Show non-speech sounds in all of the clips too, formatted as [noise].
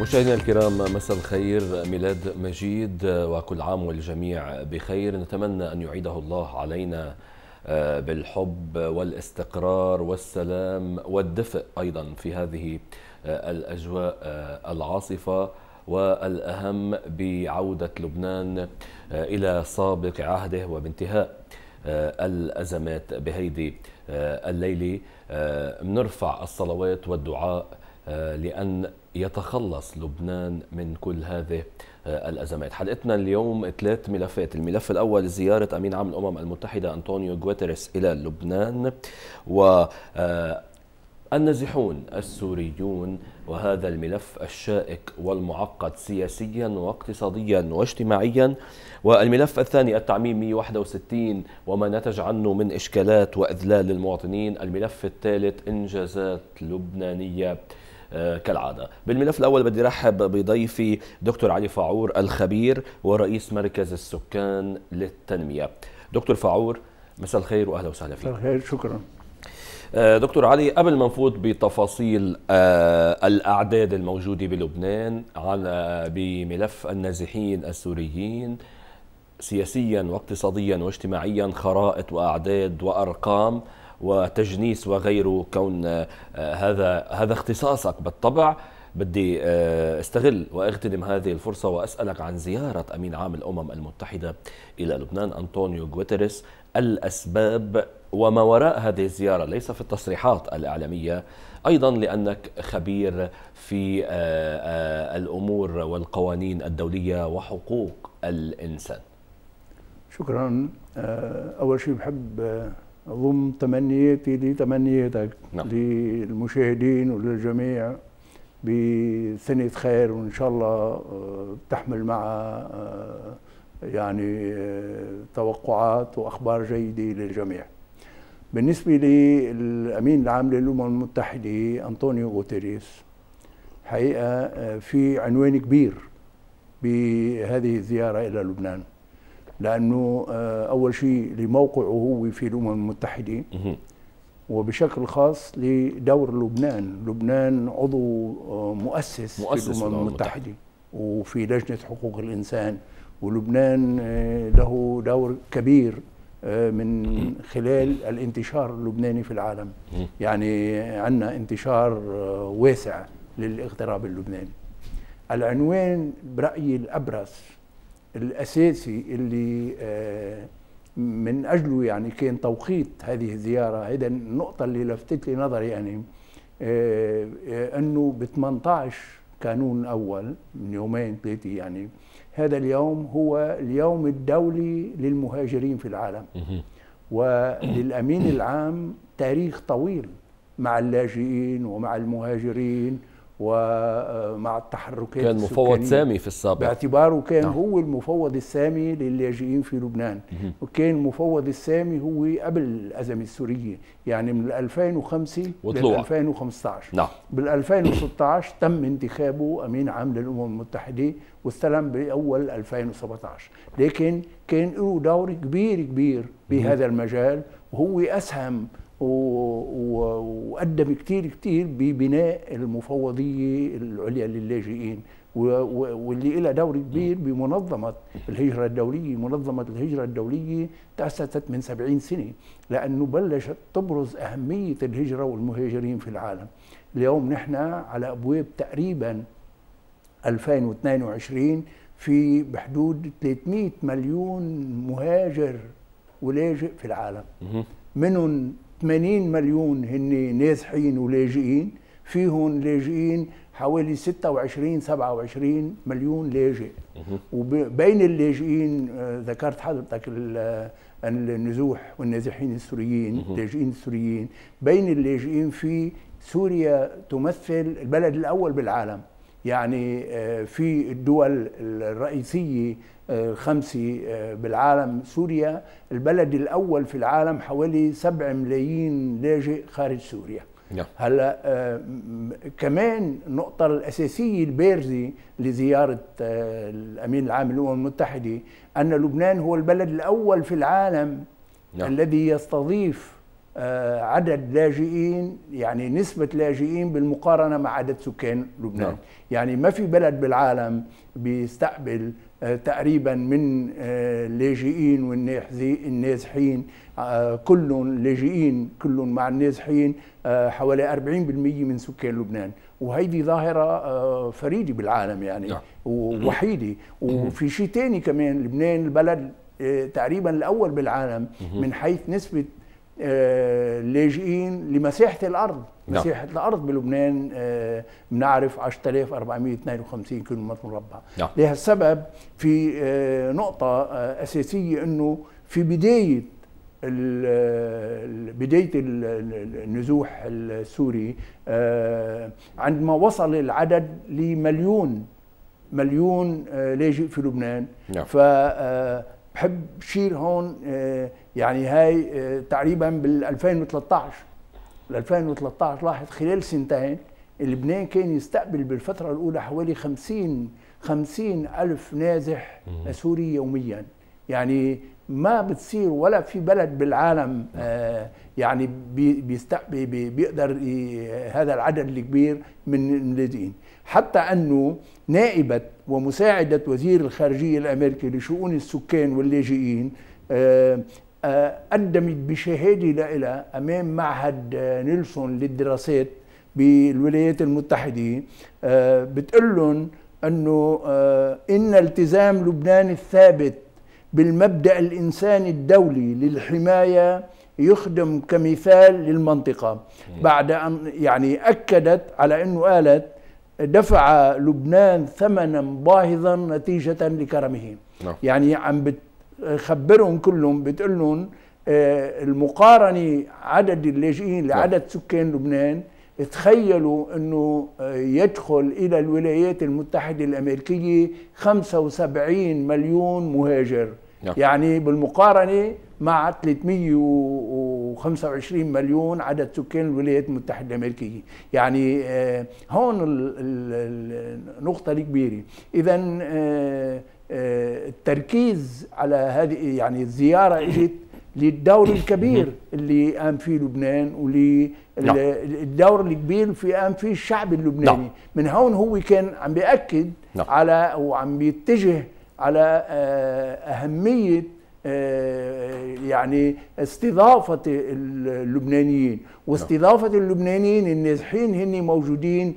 مشاهدينا الكرام مساء الخير ميلاد مجيد وكل عام والجميع بخير نتمنى ان يعيده الله علينا آه، بالحب والاستقرار والسلام والدفء ايضا في هذه آه، الاجواء آه، العاصفه والاهم بعوده لبنان الى سابق عهده وبانتهاء الازمات بهيدي الليله بنرفع الصلوات والدعاء لأن يتخلص لبنان من كل هذه آه، الأزمات حلقتنا اليوم ثلاث ملفات الملف الأول زيارة أمين عام الأمم المتحدة أنطونيو غوتيريس إلى لبنان و آه، النازحون السوريون وهذا الملف الشائك والمعقد سياسيا واقتصاديا واجتماعيا والملف الثاني التعميم 161 وما نتج عنه من إشكالات وإذلال للمواطنين الملف الثالث إنجازات لبنانية آه، كالعاده بالملف الاول بدي رحب بضيفي دكتور علي فاعور الخبير ورئيس مركز السكان للتنميه دكتور فاعور مساء الخير واهلا وسهلا فيك مساء الخير شكرا آه، دكتور علي قبل ما نفوت بتفاصيل آه، الاعداد الموجوده بلبنان على بملف النازحين السوريين سياسيا واقتصاديا واجتماعيا خرائط واعداد وارقام وتجنيس وغيره كون آه، هذا هذا اختصاصك بالطبع بدي آه، استغل واغتنم هذه الفرصه واسالك عن زياره امين عام الامم المتحده الى لبنان انطونيو غوتيريس الاسباب وما وراء هذه الزياره ليس في التصريحات الاعلاميه ايضا لانك خبير في آه، الامور والقوانين الدوليه وحقوق الانسان شكرا اول شيء بحب أضم تمنياتي لتمنياتك نعم. للمشاهدين وللجميع بسنة خير وإن شاء الله آه، تحمل معها آه، يعني آه، توقعات وأخبار جيدة للجميع بالنسبة للأمين العام للأمم المتحدة أنطونيو غوتيريس حقيقة في عنوان كبير بهذه الزيارة إلى لبنان لانه آه، اول شيء لموقعه هو في الامم المتحده وبشكل خاص لدور لبنان، لبنان عضو آه، مؤسس, مؤسس في الامم المتحده وفي لجنه حقوق الانسان ولبنان آه، له دور كبير من خلال الانتشار اللبناني في العالم يعني عندنا انتشار واسع للاغتراب اللبناني العنوان برأيي الأبرز الأساسي اللي آه، من أجله يعني كان توقيت هذه الزيارة هذا النقطة اللي لفتت لي نظري يعني آه، آه، أنه ب 18 كانون أول من يومين ثلاثة يعني هذا اليوم هو اليوم الدولي للمهاجرين في العالم وللأمين العام تاريخ طويل مع اللاجئين ومع المهاجرين ومع التحركات كان مفوض سامي في السابق باعتباره كان نعم. هو المفوض السامي للاجئين في لبنان مه. وكان المفوض السامي هو قبل الأزمة السورية يعني من 2005 وطلوع. 2015 نعم بال 2016 تم انتخابه أمين عام للأمم المتحدة واستلم بأول 2017 لكن كان له دور كبير كبير بهذا المجال وهو أسهم وقدم كتير كتير ببناء المفوضية العليا للاجئين واللي لها دور كبير بمنظمة الهجرة الدولية منظمة الهجرة الدولية تأسست من 70 سنة لأنه بلشت تبرز أهمية الهجرة والمهاجرين في العالم اليوم نحن على أبواب تقريبا 2022 في بحدود 300 مليون مهاجر ولاجئ في العالم منهم 80 مليون هن نازحين ولاجئين فيهم لاجئين حوالي 26 27 مليون لاجئ وبين اللاجئين آه، ذكرت حضرتك آه، النزوح والنازحين السوريين اللاجئين السوريين بين اللاجئين في سوريا تمثل البلد الاول بالعالم يعني آه، في الدول الرئيسيه الخمسة آه، بالعالم سوريا البلد الأول في العالم حوالي 7 ملايين لاجئ خارج سوريا نعم. هلا آه، كمان النقطة الأساسية البارزة لزيارة آه، الأمين العام للأمم المتحدة أن لبنان هو البلد الأول في العالم نعم. الذي يستضيف عدد لاجئين يعني نسبة لاجئين بالمقارنة مع عدد سكان لبنان نعم. يعني ما في بلد بالعالم بيستقبل تقريبا من اللاجئين آه، والنازحين آه، كلهم لاجئين كلهم مع النازحين آه، حوالي 40% من سكان لبنان وهيدي ظاهرة فريدة بالعالم يعني نعم. ووحيدة وفي شيء ثاني كمان لبنان البلد تقريبا الأول بالعالم من حيث نسبة اللاجئين لمساحة الأرض مساحة نعم. الأرض بلبنان آه، بنعرف 10452 كيلو متر مربع نعم. لهالسبب في آه، نقطة آه، أساسية أنه في بداية بداية النزوح السوري عندما وصل العدد لمليون مليون لاجئ في لبنان نعم. ف بحب شير هون يعني هاي تقريبا بال 2013 2013 لاحظ خلال سنتين لبنان كان يستقبل بالفترة الأولى حوالي 50 50 ألف نازح سوري يوميا يعني ما بتصير ولا في بلد بالعالم نعم. آه، يعني بيستقبل بيقدر هذا العدد الكبير من اللاجئين حتى أنه نائبة ومساعدة وزير الخارجية الأمريكي لشؤون السكان واللاجئين آه، قدمت آه، بشهادة لها أمام معهد آه، نيلسون للدراسات بالولايات المتحدة آه، بتقول لهم أنه إن التزام لبنان الثابت بالمبدأ الإنساني الدولي للحماية يخدم كمثال للمنطقة بعد أن يعني أكدت على أنه قالت دفع لبنان ثمنا باهظا نتيجة لكرمه نعم. يعني عم بت خبرهم كلهم بتقول لهم آه، المقارنة عدد اللاجئين لعدد سكان لبنان تخيلوا انه آه، يدخل الى الولايات المتحدة الامريكية 75 مليون مهاجر نعم. يعني بالمقارنة مع 325 مليون عدد سكان الولايات المتحدة الأمريكية يعني آه، هون النقطة الكبيرة إذا آه، التركيز على هذه يعني الزياره نعم. اجت للدور نعم. الكبير اللي قام فيه لبنان وللدور نعم. الكبير في قام فيه الشعب اللبناني نعم. من هون هو كان عم بياكد على وعم بيتجه على آه، اهميه آه، يعني استضافة اللبنانيين واستضافة اللبنانيين النازحين هن موجودين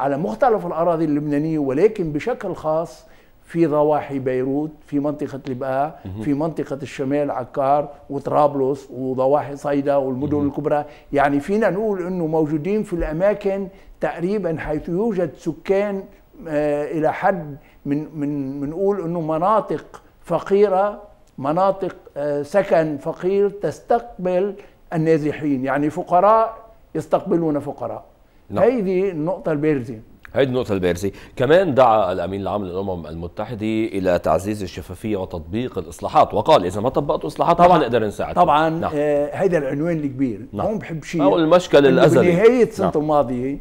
على مختلف الأراضي اللبنانية ولكن بشكل خاص في ضواحي بيروت في منطقة لبقاء في منطقة الشمال عكار وطرابلس وضواحي صيدا والمدن الكبرى يعني فينا نقول أنه موجودين في الأماكن تقريبا حيث يوجد سكان آه، إلى حد من من منقول أنه مناطق فقيرة مناطق آه، سكن فقير تستقبل النازحين يعني فقراء يستقبلون فقراء نعم. هذه النقطة البارزة هذه النقطة البارزة كمان دعا الأمين العام للأمم المتحدة إلى تعزيز الشفافية وتطبيق الإصلاحات وقال إذا ما طبقتوا إصلاحات طبعا نقدر نساعد طبعا نعم. آه العنوان الكبير نعم. هون بحب شيء أو المشكل الأزلي نهاية نعم. السنة نعم. الماضية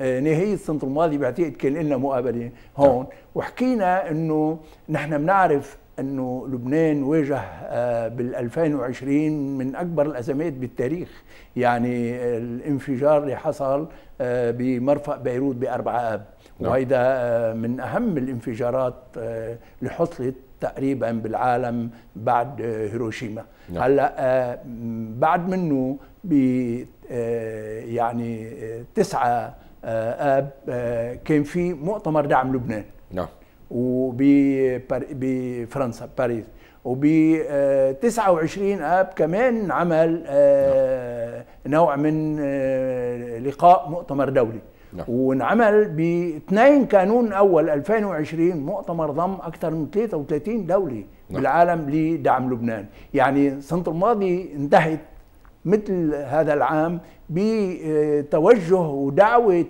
آه نهاية السنة الماضية بعتقد كان لنا مقابلة هون نعم. وحكينا إنه نحن بنعرف انه لبنان واجه آه، بال 2020 من اكبر الازمات بالتاريخ يعني الانفجار اللي حصل آه، بمرفق بيروت باربع اب نعم. وهيدا آه، من اهم الانفجارات اللي حصلت تقريبا بالعالم بعد هيروشيما نعم. هلا بعد منه ب يعني تسعه اب كان في مؤتمر دعم لبنان نعم وبفرنسا باريس وب 29 آه، اب كمان عمل آه، نوع من آه، لقاء مؤتمر دولي نعم. وانعمل ب 2 كانون اول 2020 مؤتمر ضم اكثر من 33 دوله نعم. بالعالم لدعم لبنان، يعني السنه الماضي انتهت مثل هذا العام بتوجه ودعوه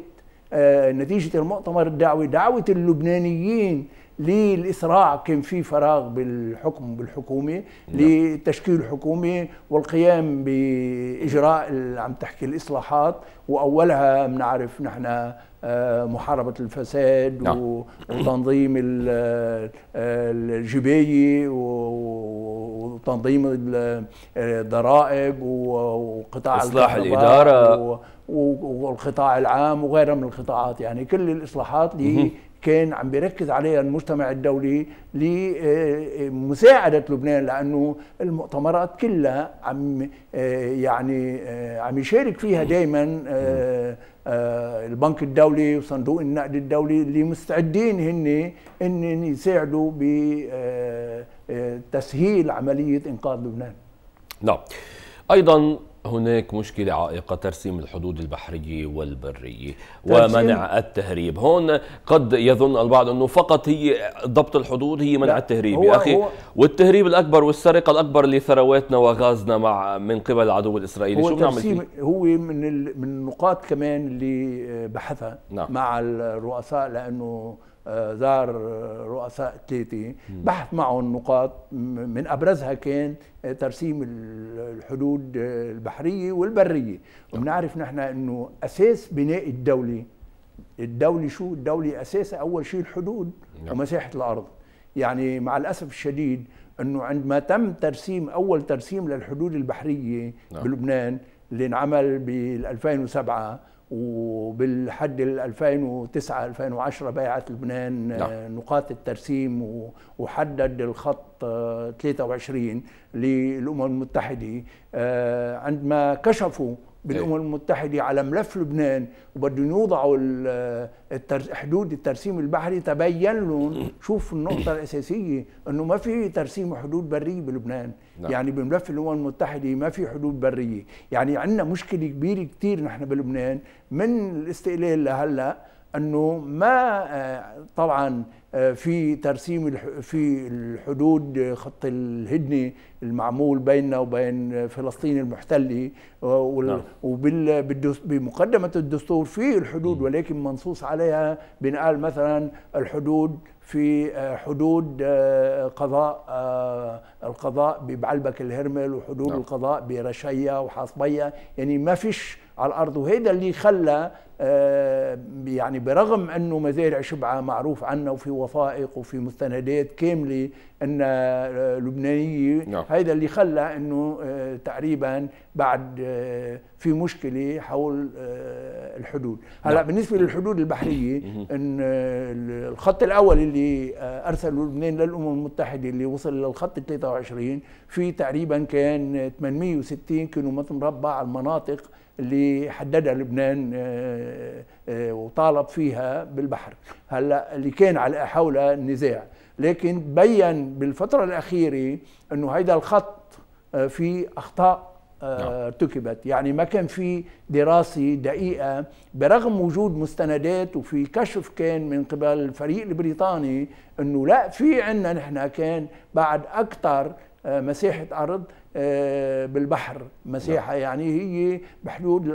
آه، نتيجة المؤتمر الدعوي دعوة اللبنانيين للإسراع كان في فراغ بالحكم بالحكومة نعم. لتشكيل حكومة والقيام بإجراء عم تحكي الإصلاحات وأولها بنعرف نحن آه، محاربة الفساد نعم. وتنظيم آه، الجباية وتنظيم الضرائب وقطاع إصلاح الإدارة والقطاع العام وغيرها من القطاعات يعني كل الإصلاحات اللي كان عم بيركز عليها المجتمع الدولي لمساعدة آه، آه، لبنان لأنه المؤتمرات كلها عم آه، يعني عم يشارك فيها دائما البنك الدولي وصندوق النقد الدولي اللي مستعدين هن ان يساعدوا بتسهيل عملية إنقاذ لبنان نعم أيضا هناك مشكلة عائقة ترسيم الحدود البحرية والبرية ومنع التهريب هون قد يظن البعض أنه فقط هي ضبط الحدود هي منع التهريب هو يا أخي هو والتهريب الأكبر والسرقة الأكبر لثرواتنا وغازنا مع من قبل العدو الإسرائيلي هو شو بنعمل فيه؟ هو من من النقاط كمان اللي بحثها نعم. مع الرؤساء لأنه زار رؤساء ثلاثة بحث معهم نقاط من أبرزها كان آه، ترسيم الحدود آه، البحرية والبرية وبنعرف نحن أنه أساس بناء الدولة الدولة شو؟ الدولة أساسها أول شيء الحدود نعم. ومساحة الأرض يعني مع الأسف الشديد أنه عندما تم ترسيم أول ترسيم للحدود البحرية نعم. بلبنان اللي انعمل بال 2007 وبالحد 2009 2010 بيعت لبنان آه، نعم. نقاط الترسيم وحدد الخط 23 آه، للامم المتحده آه، عندما كشفوا بالامم إيه. المتحده على ملف لبنان وبدهم يوضعوا حدود الترسيم البحري تبين لهم [laughs] شوف النقطه الاساسيه انه ما في ترسيم حدود بريه بلبنان نعم. يعني بملف الامم المتحده ما في حدود بريه يعني عندنا مشكله كبيره كثير نحن بلبنان من الاستقلال لهلا انه ما آه، طبعا في ترسيم في الحدود خط الهدنه المعمول بيننا وبين فلسطين المحتله وبمقدمه نعم. الدستور في الحدود ولكن منصوص عليها بنقال مثلا الحدود في آه، حدود آه، قضاء آه، القضاء ببعلبك الهرمل وحدود نعم. القضاء برشية وحاصبية يعني ما فيش على الأرض وهيدا اللي خلى آه، يعني برغم انه مزارع شبعه معروف عنه وفي وثائق وفي مستندات كامله ان آه، لبنانيه نعم. هيدا اللي خلى انه آه، تقريبا بعد آه، في مشكله حول الحدود هلا نعم. بالنسبه للحدود البحريه ان الخط الاول اللي ارسله لبنان للامم المتحده اللي وصل للخط 23 في تقريبا كان 860 كيلو متر مربع المناطق اللي حددها لبنان وطالب فيها بالبحر هلا اللي كان على حولها النزاع لكن بين بالفترة الأخيرة أنه هيدا الخط آه، في أخطاء آه، نعم. ارتكبت يعني ما كان في دراسة دقيقة برغم وجود مستندات وفي كشف كان من قبل الفريق البريطاني أنه لا في عنا نحن كان بعد أكثر آه، مساحة أرض آه، بالبحر مساحة نعم. يعني هي بحدود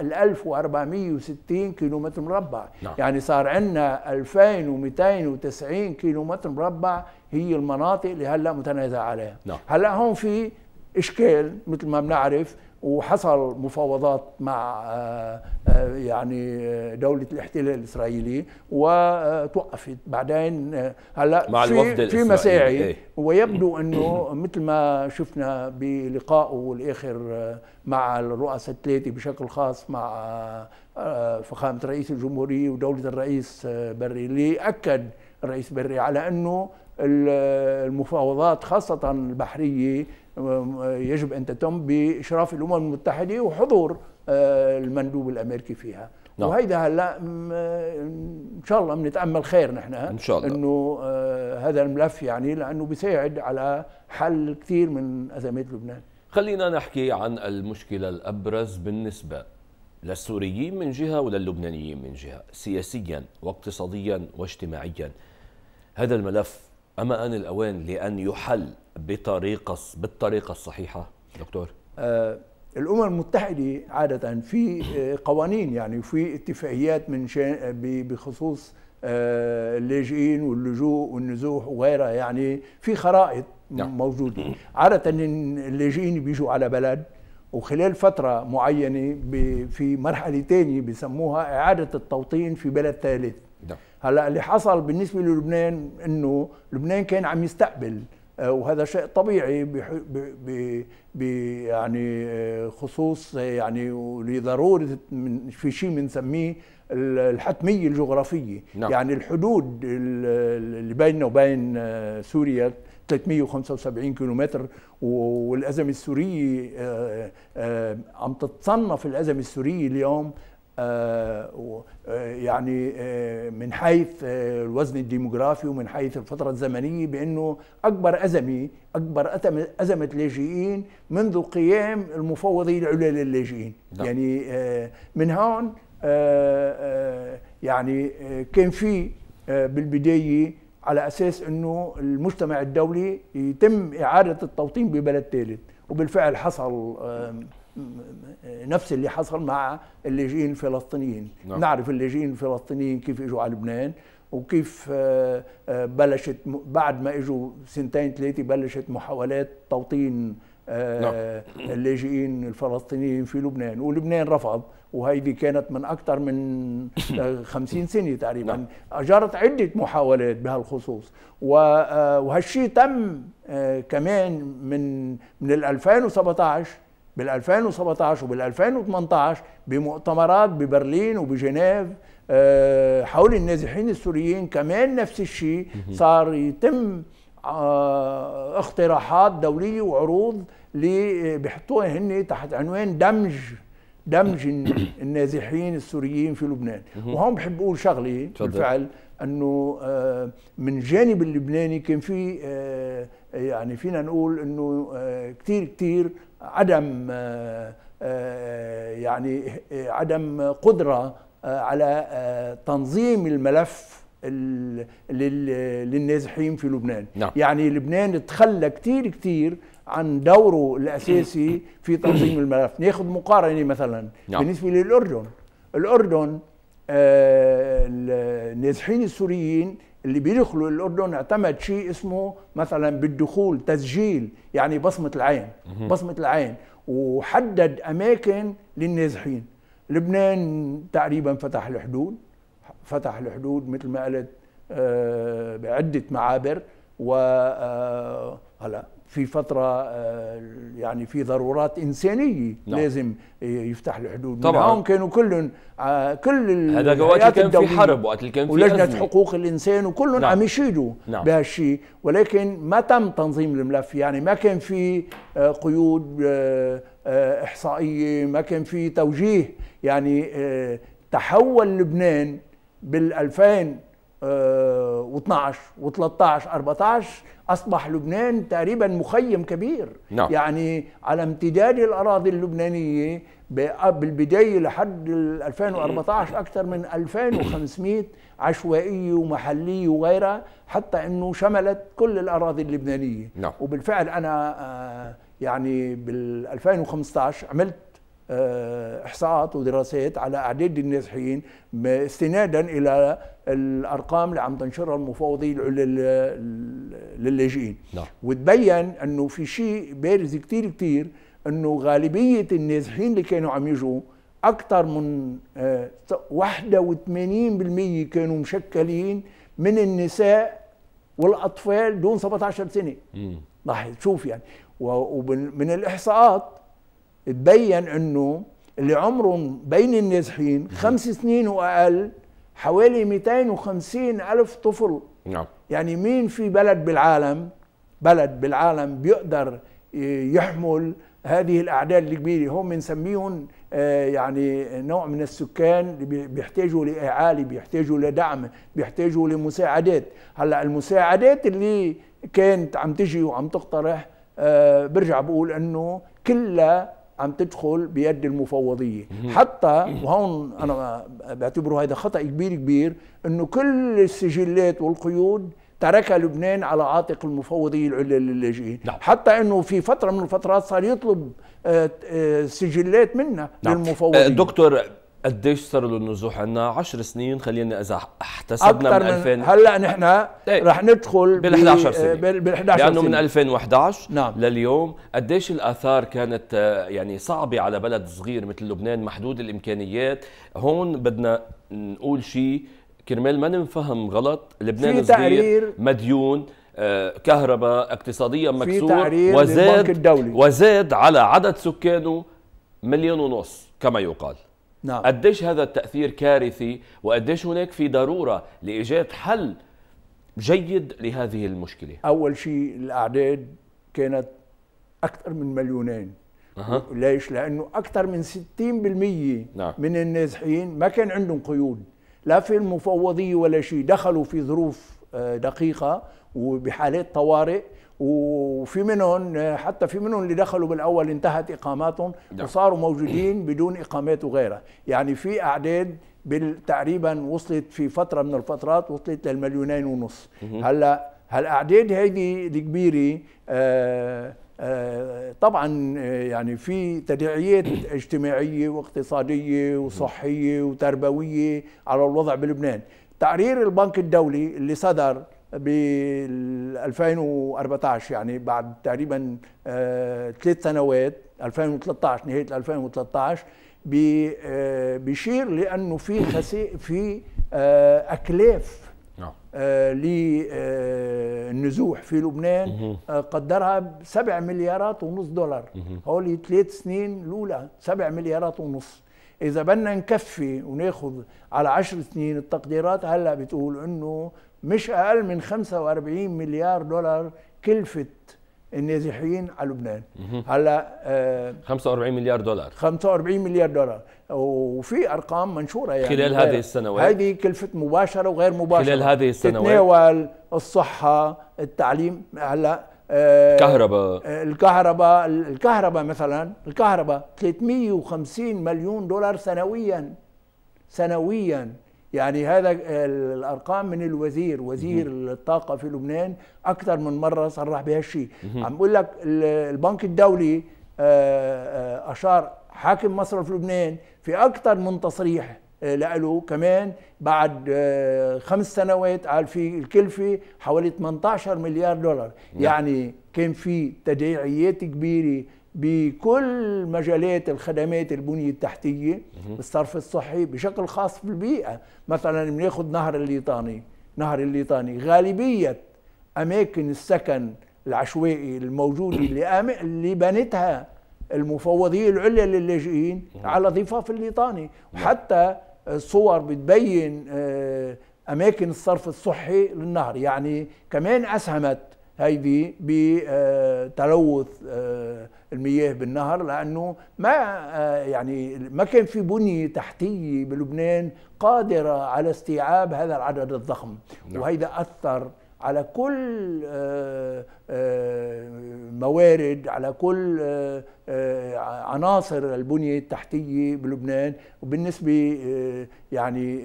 ال 1460 كيلو متر مربع نعم. يعني صار عندنا 2290 كيلو متر مربع هي المناطق اللي هلا متنازع عليها نعم. هلا هون في اشكال مثل ما بنعرف وحصل مفاوضات مع آه، آه، يعني آه، دولة الاحتلال الإسرائيلي وتوقفت بعدين هلا مع في, في مساعي ايه؟ ويبدو أنه مثل ما شفنا بلقائه الآخر مع الرؤساء الثلاثة بشكل خاص مع فخامة رئيس الجمهورية ودولة الرئيس بري اللي أكد الرئيس بري على أنه المفاوضات خاصة البحرية يجب أن تتم بإشراف الأمم المتحدة وحضور آه، المندوب الأمريكي فيها نعم. وهيدا هلا ان شاء الله بنتامل خير نحن ان شاء الله انه آه، هذا الملف يعني لانه بيساعد على حل كثير من ازمات لبنان خلينا نحكي عن المشكله الابرز بالنسبه للسوريين من جهه وللبنانيين من جهه سياسيا واقتصاديا واجتماعيا هذا الملف اما ان الاوان لان يحل بطريقه بالطريقه الصحيحه دكتور آه الامم المتحده عاده في آه، قوانين يعني في اتفاقيات من شان بخصوص آه، اللاجئين واللجوء والنزوح وغيرها يعني في خرائط نعم. موجوده عاده اللاجئين بيجوا على بلد وخلال فتره معينه في مرحله ثانيه بسموها اعاده التوطين في بلد ثالث نعم. هلا اللي حصل بالنسبه للبنان انه لبنان كان عم يستقبل آه، وهذا شيء طبيعي ب يعني آه، خصوص آه، يعني لضروره من في شيء بنسميه الحتميه الجغرافيه نعم. يعني الحدود اللي بيننا وبين سوريا 375 كيلومتر والأزمة السورية عم تتصنف الأزمة السورية اليوم آه، آه، يعني آه، من حيث الوزن الديموغرافي ومن حيث الفترة الزمنية بأنه أكبر أزمة أكبر أزمة لاجئين منذ قيام المفوضية العليا للاجئين نعم. يعني من هون يعني كان في بالبداية على أساس أنه المجتمع الدولي يتم إعادة التوطين ببلد ثالث وبالفعل حصل نفس اللي حصل مع اللاجئين الفلسطينيين نعم. نعرف اللاجئين الفلسطينيين كيف اجوا على لبنان وكيف آه، آه، بلشت بعد ما اجوا سنتين ثلاثه بلشت محاولات توطين آه، نعم. اللاجئين الفلسطينيين في لبنان ولبنان رفض وهيدي كانت من أكثر من [coughs] خمسين سنة تقريبا نعم. أجرت عدة محاولات بهالخصوص وهالشيء تم كمان من من 2017 بال2017 وبال2018 بمؤتمرات ببرلين وبجنيف آه، حول النازحين السوريين كمان نفس الشيء صار يتم آه، اقتراحات دوليه وعروض اللي آه، بيحطوها هن تحت عنوان دمج دمج [coughs] النازحين السوريين في لبنان وهون بحب اقول شغله بالفعل انه من جانب اللبناني كان في يعني فينا نقول انه كثير كثير عدم آه، آه، يعني آه، عدم قدره على تنظيم الملف للنازحين في لبنان نعم. يعني لبنان تخلى كتير كتير عن دوره الأساسي [clears throat] في تنظيم الملف ناخذ مقارنة مثلا نعم. بالنسبة للأردن الأردن النازحين السوريين اللي بيدخلوا الاردن اعتمد شيء اسمه مثلا بالدخول تسجيل يعني بصمه العين بصمه العين وحدد اماكن للنازحين لبنان تقريبا فتح الحدود فتح الحدود مثل ما قلت آه، بعده معابر و آه، هلا في فترة آه، يعني في ضرورات إنسانية نعم. لازم يفتح الحدود طبعا هون كانوا كلهم كل آه، هذا وقت كان في حرب وقت كان في ولجنة أزمة. حقوق الإنسان وكلهم نعم. عم يشيدوا نعم. بهالشيء ولكن ما تم تنظيم الملف يعني ما كان في آه، قيود إحصائية ما كان في توجيه يعني تحول لبنان بال 2012 و13 14 أصبح لبنان تقريبا مخيم كبير نعم. يعني على امتداد الأراضي اللبنانية بالبداية لحد 2014 أكثر من 2500 [clears throat] عشوائية ومحلية وغيرها حتى أنه شملت كل الأراضي اللبنانية نعم. وبالفعل أنا آه، يعني بال 2015 عملت آه، احصاءات ودراسات على اعداد النازحين استنادا الى الارقام اللي عم تنشرها المفوضيه للاجئين نعم. وتبين انه في شيء بارز كثير كثير انه غالبيه النازحين اللي كانوا عم يجوا اكثر من 81% آه، كانوا مشكلين من النساء والاطفال دون 17 سنه راح تشوف يعني ومن الاحصاءات تبين انه اللي عمرهم بين النازحين خمس سنين واقل حوالي 250 الف طفل نعم يعني مين في بلد بالعالم بلد بالعالم بيقدر يحمل هذه الاعداد الكبيره هم بنسميهم آه، يعني نوع من السكان بيحتاجوا لاعاله بيحتاجوا لدعم بيحتاجوا لمساعدات هلا المساعدات اللي كانت عم تجي وعم تقترح آه، برجع بقول انه كلها عم تدخل بيد المفوضيه حتى وهون انا بعتبره هذا خطا كبير كبير انه كل السجلات والقيود تركها لبنان على عاتق المفوضيه العليا للاجئين نعم. حتى انه في فتره من الفترات صار يطلب آه، آه، سجلات منا نعم. للمفوضيه آه، دكتور قديش صار له النزوح عنا 10 سنين خلينا اذا احتسبنا من 2000 هلا نحن إيه. رح ندخل بال 11 سنه بال 11 سنه لانه من 2011 نعم. لليوم قديش الاثار كانت آه، يعني صعبه على بلد صغير مثل لبنان محدود الامكانيات هون بدنا نقول شيء كرمال ما نفهم غلط لبنان صغير مديون آه، كهرباء اقتصاديا مكسور وزاد وزاد على عدد سكانه مليون ونص كما يقال نعم. قديش هذا التأثير كارثي وقديش هناك في ضرورة لإيجاد حل جيد لهذه المشكلة أول شيء الأعداد كانت أكثر من مليونين أه. ليش؟ لأنه أكثر من 60% نعم. من النازحين ما كان عندهم قيود لا في المفوضية ولا شيء دخلوا في ظروف آه، دقيقة وبحالات طوارئ وفي منهم حتى في منهم اللي دخلوا بالاول انتهت اقاماتهم نعم. وصاروا موجودين بدون اقامات وغيرها يعني في اعداد تقريبا وصلت في فتره من الفترات وصلت للمليونين ونص هلا هالاعداد هذه الكبيره آه، آه، طبعا يعني في تداعيات اجتماعيه واقتصاديه وصحيه وتربويه على الوضع بلبنان تقرير البنك الدولي اللي صدر ب 2014 يعني بعد تقريبا آه، ثلاث سنوات 2013 نهايه 2013 آه، بيشير لانه في في آه، اكلاف نعم. للنزوح في لبنان قدرها سبع مليارات ونص دولار هول ثلاث سنين الاولى سبع مليارات ونص اذا بدنا نكفي وناخذ على 10 سنين التقديرات هلا بتقول انه مش اقل من 45 مليار دولار كلفه النازحين على لبنان هلا آه 45 مليار دولار 45 مليار دولار وفي ارقام منشوره يعني خلال هذه السنوات هذه كلفه مباشره وغير مباشره خلال هذه السنوات تتناول الصحه التعليم هلا آه, آه، الكهرباء الكهرباء مثلا الكهرباء 350 مليون دولار سنويا سنويا يعني هذا الارقام من الوزير وزير الطاقه في لبنان اكثر من مره صرح بهالشيء عم بقول لك البنك الدولي آه، آه، اشار حاكم مصرف لبنان في اكثر من تصريح آه، له كمان بعد خمس سنوات قال في الكلفة حوالي 18 مليار دولار نعم. يعني كان في تداعيات كبيرة بكل مجالات الخدمات البنية التحتية الصرف الصحي بشكل خاص في البيئة مثلا بناخذ نهر الليطاني نهر الليطاني غالبية أماكن السكن العشوائي الموجودة اللي, [coughs] اللي بنتها المفوضية العليا للاجئين على ضفاف الليطاني وحتى الصور بتبين آه، أماكن الصرف الصحي للنهر يعني كمان أسهمت هيدي بتلوث آه، المياه بالنهر لانه ما آه، يعني ما كان في بنيه تحتيه بلبنان قادره على استيعاب هذا العدد الضخم نعم. وهذا اثر على كل آه، آه، موارد على كل آه، عناصر البنية التحتية بلبنان وبالنسبة يعني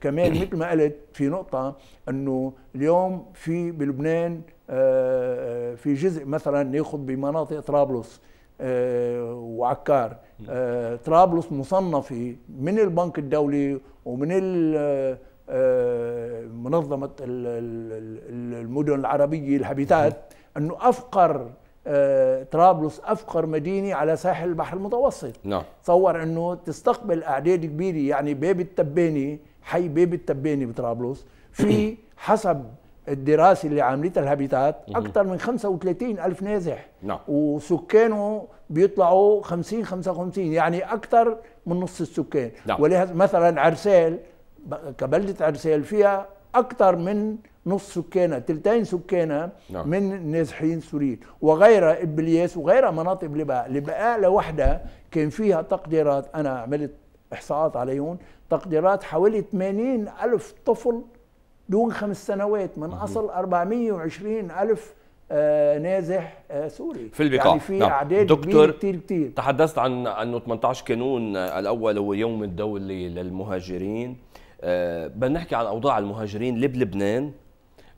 كمان مثل ما قلت في نقطة أنه اليوم في بلبنان في جزء مثلا ناخذ بمناطق طرابلس وعكار طرابلس مصنفة من البنك الدولي ومن آه، منظمه المدن العربيه الهابيتات انه افقر آه، طرابلس افقر مدينه على ساحل البحر المتوسط نعم تصور انه تستقبل اعداد كبيره يعني باب التباني حي باب التباني بطرابلس في حسب الدراسة اللي عملتها الهابيتات أكثر من 35 ألف نازح نعم. وسكانه بيطلعوا 50 55 يعني أكثر من نص السكان نعم. ولهذا مثلا عرسال كبلدة عرسال فيها أكثر من نص سكانها تلتين سكانها نعم. من نازحين سوريين وغيرها إبلياس وغيرها مناطق لبقاء لبقاء لوحدها كان فيها تقديرات أنا عملت إحصاءات عليهم تقديرات حوالي 80 ألف طفل دون خمس سنوات من أصل 420 ألف آه نازح آه سوري في البقاع يعني في نعم. اعداد دكتور كتير كتير تحدثت عن انه 18 كانون آه، الاول هو يوم الدولي للمهاجرين آه، بدنا نحكي عن اوضاع المهاجرين لب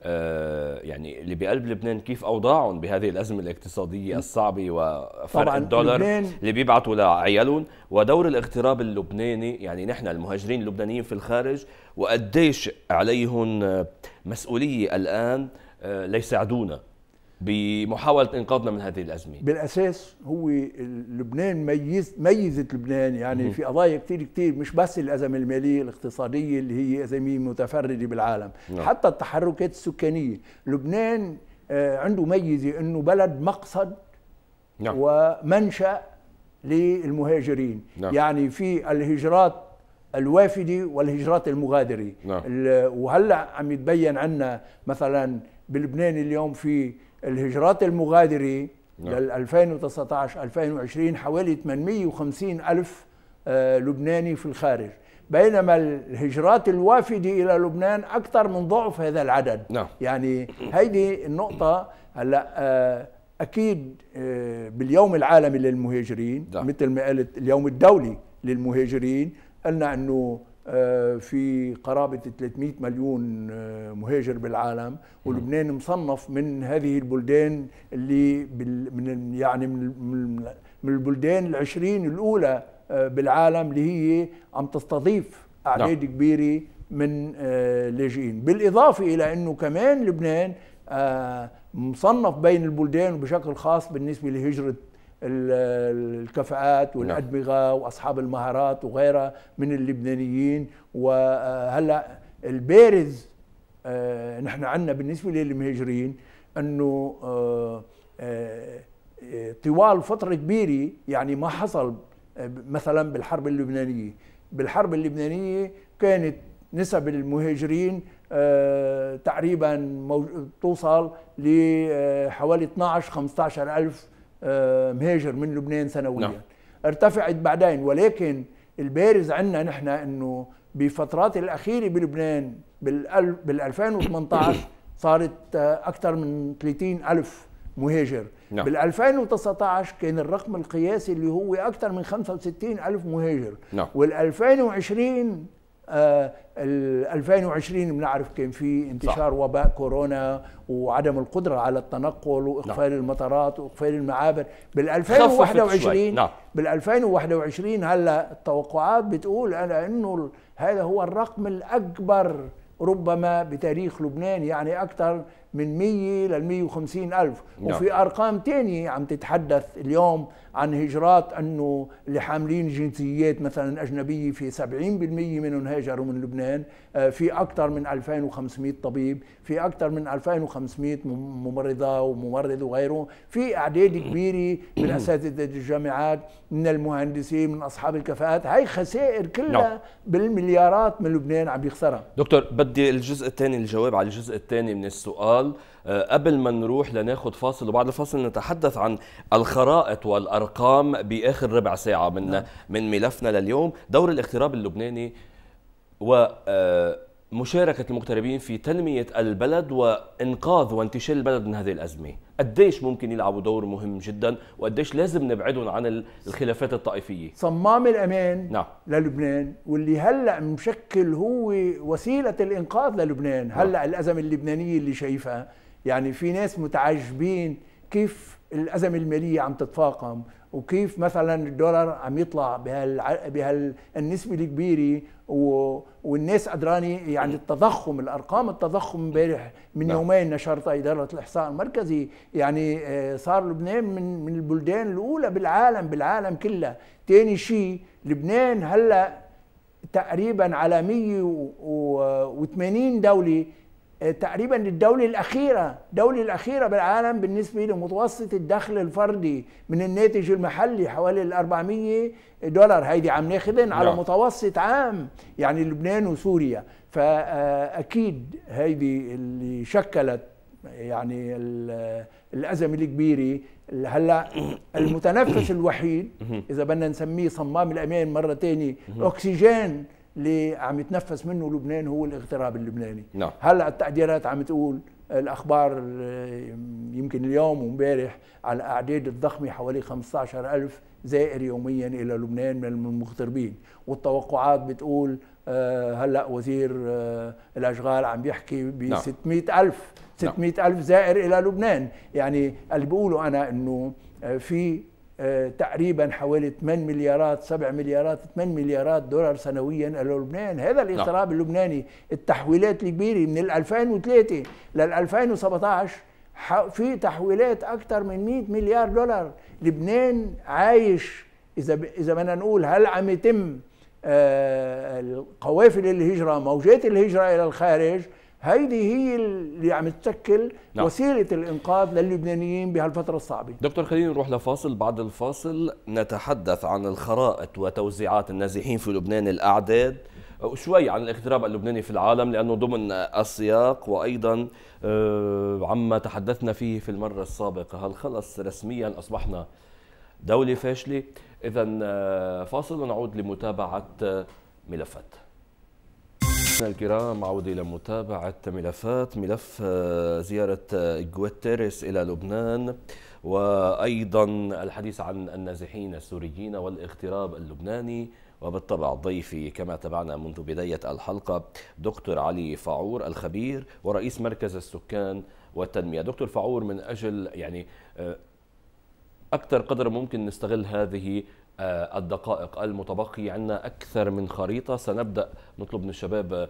آه، يعني اللي بقلب لبنان كيف اوضاعهم بهذه الازمه الاقتصاديه الصعبه وفرق الدولار اللي بيبعتوا لعيالهم ودور الاغتراب اللبناني يعني نحن المهاجرين اللبنانيين في الخارج وقديش عليهم مسؤوليه الان آه، ليساعدونا بمحاوله انقاذنا من هذه الازمه بالاساس هو لبنان ميز ميزت لبنان يعني م. في قضايا كثير كثير مش بس الازمه الماليه الاقتصاديه اللي هي ازمه متفرده بالعالم م. نعم. حتى التحركات السكانيه لبنان آه، عنده ميزه انه بلد مقصد نعم. ومنشا للمهاجرين نعم. يعني في الهجرات الوافده والهجرات المغادره نعم. وهلا عم يتبين عنا مثلا بلبنان اليوم في الهجرات المغادرة نعم. لل 2019 2020 حوالي 850 ألف آه، لبناني في الخارج بينما الهجرات الوافدة إلى لبنان أكثر من ضعف هذا العدد نعم. يعني هيدي النقطة هلا آه، أكيد آه، باليوم العالمي للمهاجرين نعم. مثل ما قلت اليوم الدولي للمهاجرين قلنا أنه آه، في قرابة 300 مليون آه، مهاجر بالعالم ولبنان مصنف من هذه البلدان اللي من يعني من البلدان العشرين الأولى آه، بالعالم اللي هي عم تستضيف أعداد نعم. كبيرة من لاجئين بالإضافة إلى أنه كمان لبنان مصنف بين البلدان وبشكل خاص بالنسبة لهجرة الكفاءات نعم. والادمغه واصحاب المهارات وغيرها من اللبنانيين وهلا البارز آه، نحن عندنا بالنسبه للمهاجرين انه آه، آه، طوال فتره كبيره يعني ما حصل مثلا بالحرب اللبنانيه بالحرب اللبنانيه كانت نسب المهاجرين تقريبا توصل لحوالي 12 15 ألف مهاجر من لبنان سنويا نعم. ارتفعت بعدين ولكن البارز عندنا نحن انه بفترات الاخيره بلبنان بال 2018 صارت اكثر من 30 الف مهاجر نعم. بال 2019 كان الرقم القياسي اللي هو اكثر من 65 الف مهاجر نعم. وال 2020 2020 آه، بنعرف كان في انتشار صح. وباء كورونا وعدم القدره على التنقل واقفال نعم. المطارات واقفال المعابر بال 2021 نعم. بال 2021 هلا التوقعات بتقول انا انه هذا هو الرقم الاكبر ربما بتاريخ لبنان يعني اكثر من 100 لل 150 الف نعم. وفي ارقام ثانيه عم تتحدث اليوم عن هجرات انه اللي حاملين جنسيات مثلا اجنبيه في 70% منهم هاجروا من لبنان آه، في اكثر من 2500 طبيب في اكثر من 2500 ممرضه وممرض وغيره في اعداد كبيره من اساتذه الجامعات من المهندسين من اصحاب الكفاءات هاي خسائر كلها نعم. بالمليارات من لبنان عم يخسرها دكتور بدي الجزء الثاني الجواب على الجزء الثاني من السؤال آه، قبل ما نروح لناخد فاصل وبعد الفاصل نتحدث عن الخرائط والارقام باخر ربع ساعه من نعم. من ملفنا لليوم دور الاغتراب اللبناني و آه، مشاركة المغتربين في تنمية البلد وإنقاذ وانتشال البلد من هذه الأزمة قديش ممكن يلعبوا دور مهم جدا وقديش لازم نبعدهم عن الخلافات الطائفية صمام الأمان نعم. للبنان واللي هلأ مشكل هو وسيلة الإنقاذ للبنان هلأ نعم. الأزمة اللبنانية اللي شايفها يعني في ناس متعجبين كيف الأزمة المالية عم تتفاقم وكيف مثلا الدولار عم يطلع بهال بهالنسبة الكبيرة و... والناس قدراني يعني التضخم الأرقام التضخم امبارح من نعم. يومين نشرتها إدارة الإحصاء المركزي يعني آه، صار لبنان من من البلدان الأولى بالعالم بالعالم كلها ثاني شيء لبنان هلا تقريبا على 180 دولة آه، تقريبا الدولة الأخيرة دولة الأخيرة بالعالم بالنسبة لمتوسط الدخل الفردي من الناتج المحلي حوالي ال 400 دولار هيدي عم ناخذن على نعم. متوسط عام يعني لبنان وسوريا فأكيد آه، هيدي اللي شكلت يعني آه، الأزمة الكبيرة هلا المتنفس الوحيد إذا بدنا نسميه صمام الأمان مرة ثانية أكسجين اللي عم يتنفس منه لبنان هو الاغتراب اللبناني نعم. هلا التقديرات عم تقول الاخبار يمكن اليوم وامبارح على الاعداد الضخمه حوالي 15000 زائر يوميا الى لبنان من المغتربين والتوقعات بتقول آه، هلا وزير آه، الاشغال عم بيحكي ب 600000 نعم. 600000 نعم. زائر الى لبنان يعني اللي بقوله انا انه آه، في آه، تقريبا حوالي 8 مليارات 7 مليارات 8 مليارات دولار سنويا الى لبنان هذا نعم. الاضطراب اللبناني التحويلات الكبيره من 2003 لل 2017 في تحويلات اكثر من 100 مليار دولار لبنان عايش اذا اذا بدنا نقول هل عم يتم آه، قوافل الهجره موجات الهجره الى الخارج هيدي هي اللي عم تشكل نعم. وسيله الانقاذ للبنانيين بهالفتره الصعبه دكتور خلينا نروح لفاصل بعد الفاصل نتحدث عن الخرائط وتوزيعات النازحين في لبنان الاعداد شوي عن الاغتراب اللبناني في العالم لانه ضمن السياق وايضا آه، عما تحدثنا فيه في المره السابقه هل خلص رسميا اصبحنا دوله فاشله اذا آه، فاصل ونعود لمتابعه آه، ملفات الكرام عودة إلى متابعة ملفات ملف آه، زيارة غوتيريس آه، إلى لبنان وأيضا الحديث عن النازحين السوريين والاغتراب اللبناني وبالطبع ضيفي كما تابعنا منذ بداية الحلقة دكتور علي فاعور الخبير ورئيس مركز السكان والتنمية دكتور فاعور من أجل يعني آه، أكثر قدر ممكن نستغل هذه آه، الدقائق المتبقي عندنا أكثر من خريطة سنبدأ نطلب من الشباب آه،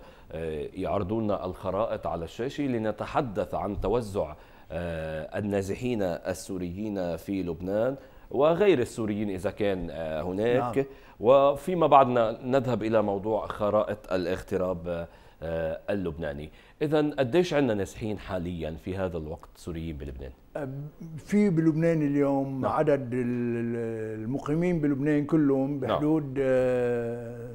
يعرضوا لنا الخرائط على الشاشة لنتحدث عن توزع آه، النازحين السوريين في لبنان وغير السوريين إذا كان هناك نعم. وفيما بعدنا نذهب إلى موضوع خرائط الاغتراب اللبناني إذا قديش عندنا نازحين حاليا في هذا الوقت سوريين بلبنان؟ في بلبنان اليوم نعم. عدد المقيمين بلبنان كلهم نعم. بحدود نعم. آه،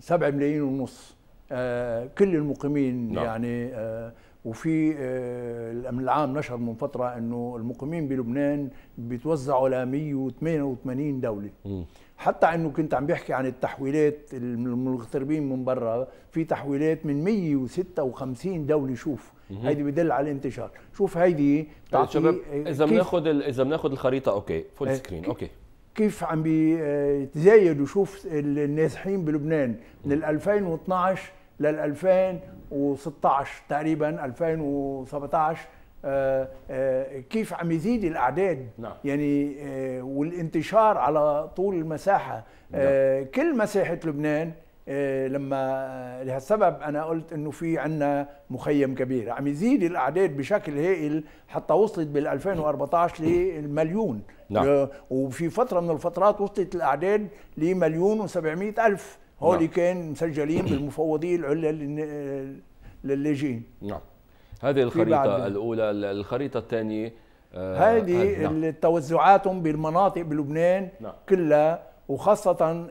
7 ملايين ونص آه، كل المقيمين نعم. يعني آه، وفي آه، الامن العام نشر من فتره انه المقيمين بلبنان بيتوزعوا ل 188 دوله م. حتى انه كنت عم بحكي عن التحويلات المغتربين من برا في تحويلات من 156 دوله شوف هيدي بدل على الانتشار شوف هيدي آه، اذا بناخذ اذا بناخذ الخريطه اوكي آه، فول سكرين اوكي كيف عم بيتزايد وشوف النازحين بلبنان من 2012 لل 2016 تقريبا 2017 آه، آه، كيف عم يزيد الاعداد نعم. يعني آه، والانتشار على طول المساحه نعم. كل مساحه لبنان لما لهالسبب انا قلت انه في عندنا مخيم كبير عم يزيد الاعداد بشكل هائل حتى وصلت بال 2014 للمليون نعم. وفي فتره من الفترات وصلت الاعداد لمليون و700 الف هو نعم. اللي كان مسجلين بالمفوضين العليا للاجئين نعم هذه الخريطه الاولى الخريطه الثانيه آه، هذه نعم. توزعاتهم بالمناطق بلبنان نعم. كلها وخاصة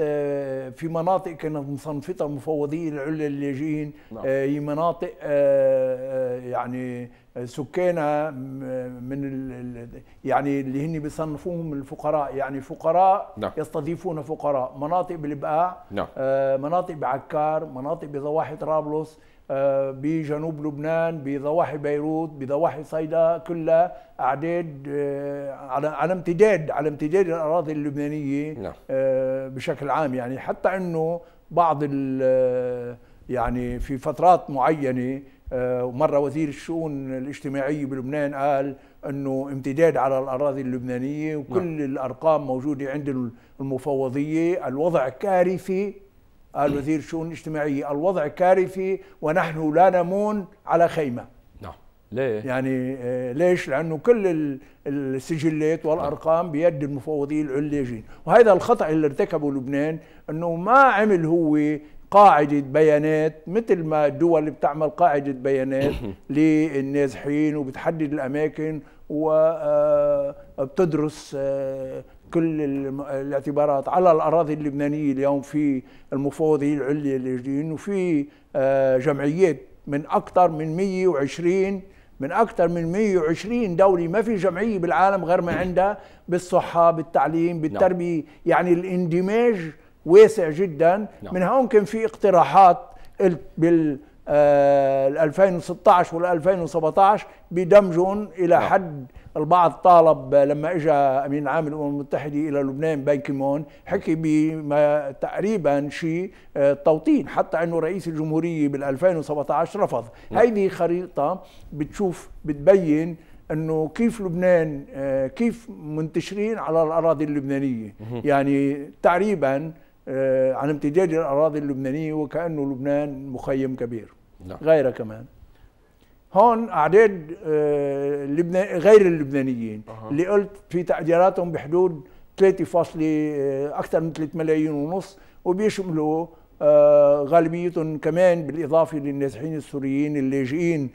آه، في مناطق كانت مصنفتها مفوضية العلا اللاجئين نعم. آه، مناطق آه، يعني سكانها من يعني اللي هن بيصنفوهم الفقراء يعني فقراء نعم. يستضيفون فقراء مناطق بالبقاع نعم. مناطق بعكار مناطق بضواحي طرابلس آه، بجنوب لبنان بضواحي بيروت بضواحي صيدا كلها اعداد آه، على امتداد على امتداد الاراضي اللبنانيه نعم. آه، بشكل عام يعني حتى انه بعض يعني في فترات معينه ومره وزير الشؤون الاجتماعيه بلبنان قال انه امتداد على الاراضي اللبنانيه وكل نعم. الارقام موجوده عند المفوضيه الوضع كارثي قال وزير الشؤون الاجتماعية الوضع كارثي ونحن لا نمون على خيمة نعم ليه؟ يعني آه، ليش؟ لأنه كل السجلات والأرقام بيد المفوضين العليجين وهذا الخطأ اللي ارتكبه لبنان أنه ما عمل هو قاعدة بيانات مثل ما الدول بتعمل قاعدة بيانات [coughs] للنازحين وبتحدد الأماكن وبتدرس آه، آه، كل الاعتبارات على الأراضي اللبنانية اليوم في المفوضية العليا للجين وفي آه، جمعيات من أكثر من 120 من أكثر من 120 دولة ما في جمعية بالعالم غير ما عندها بالصحة بالتعليم نعم. بالتربية يعني الاندماج واسع جدا نعم. من هون كان في اقتراحات بال آه 2016 وال 2017 بدمجهم إلى نعم. حد البعض طالب لما اجى امين عام الامم المتحده الى لبنان بان كيمون حكي بما تقريبا شيء آه، توطين حتى انه رئيس الجمهوريه بال 2017 رفض، نعم. هيدي خريطه بتشوف بتبين انه كيف لبنان آه، كيف منتشرين على الاراضي اللبنانيه، يعني تقريبا آه، عن امتداد الاراضي اللبنانيه وكانه لبنان مخيم كبير. نعم. غيرها كمان هون اعداد آه، لبنان غير اللبنانيين اللي قلت في تقديراتهم بحدود 3 آه، اكثر من 3 ملايين ونص وبيشملوا آه، غالبيتهم كمان بالاضافه للنازحين السوريين اللاجئين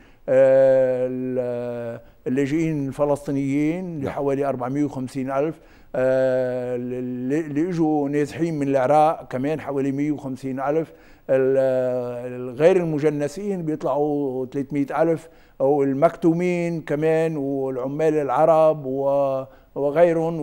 اللاجئين الفلسطينيين اللي نعم. حوالي 450 ألف اللي اجوا نازحين من العراق كمان حوالي 150 ألف الغير المجنسين بيطلعوا 300 ألف أو المكتومين كمان والعمال العرب وغيرهم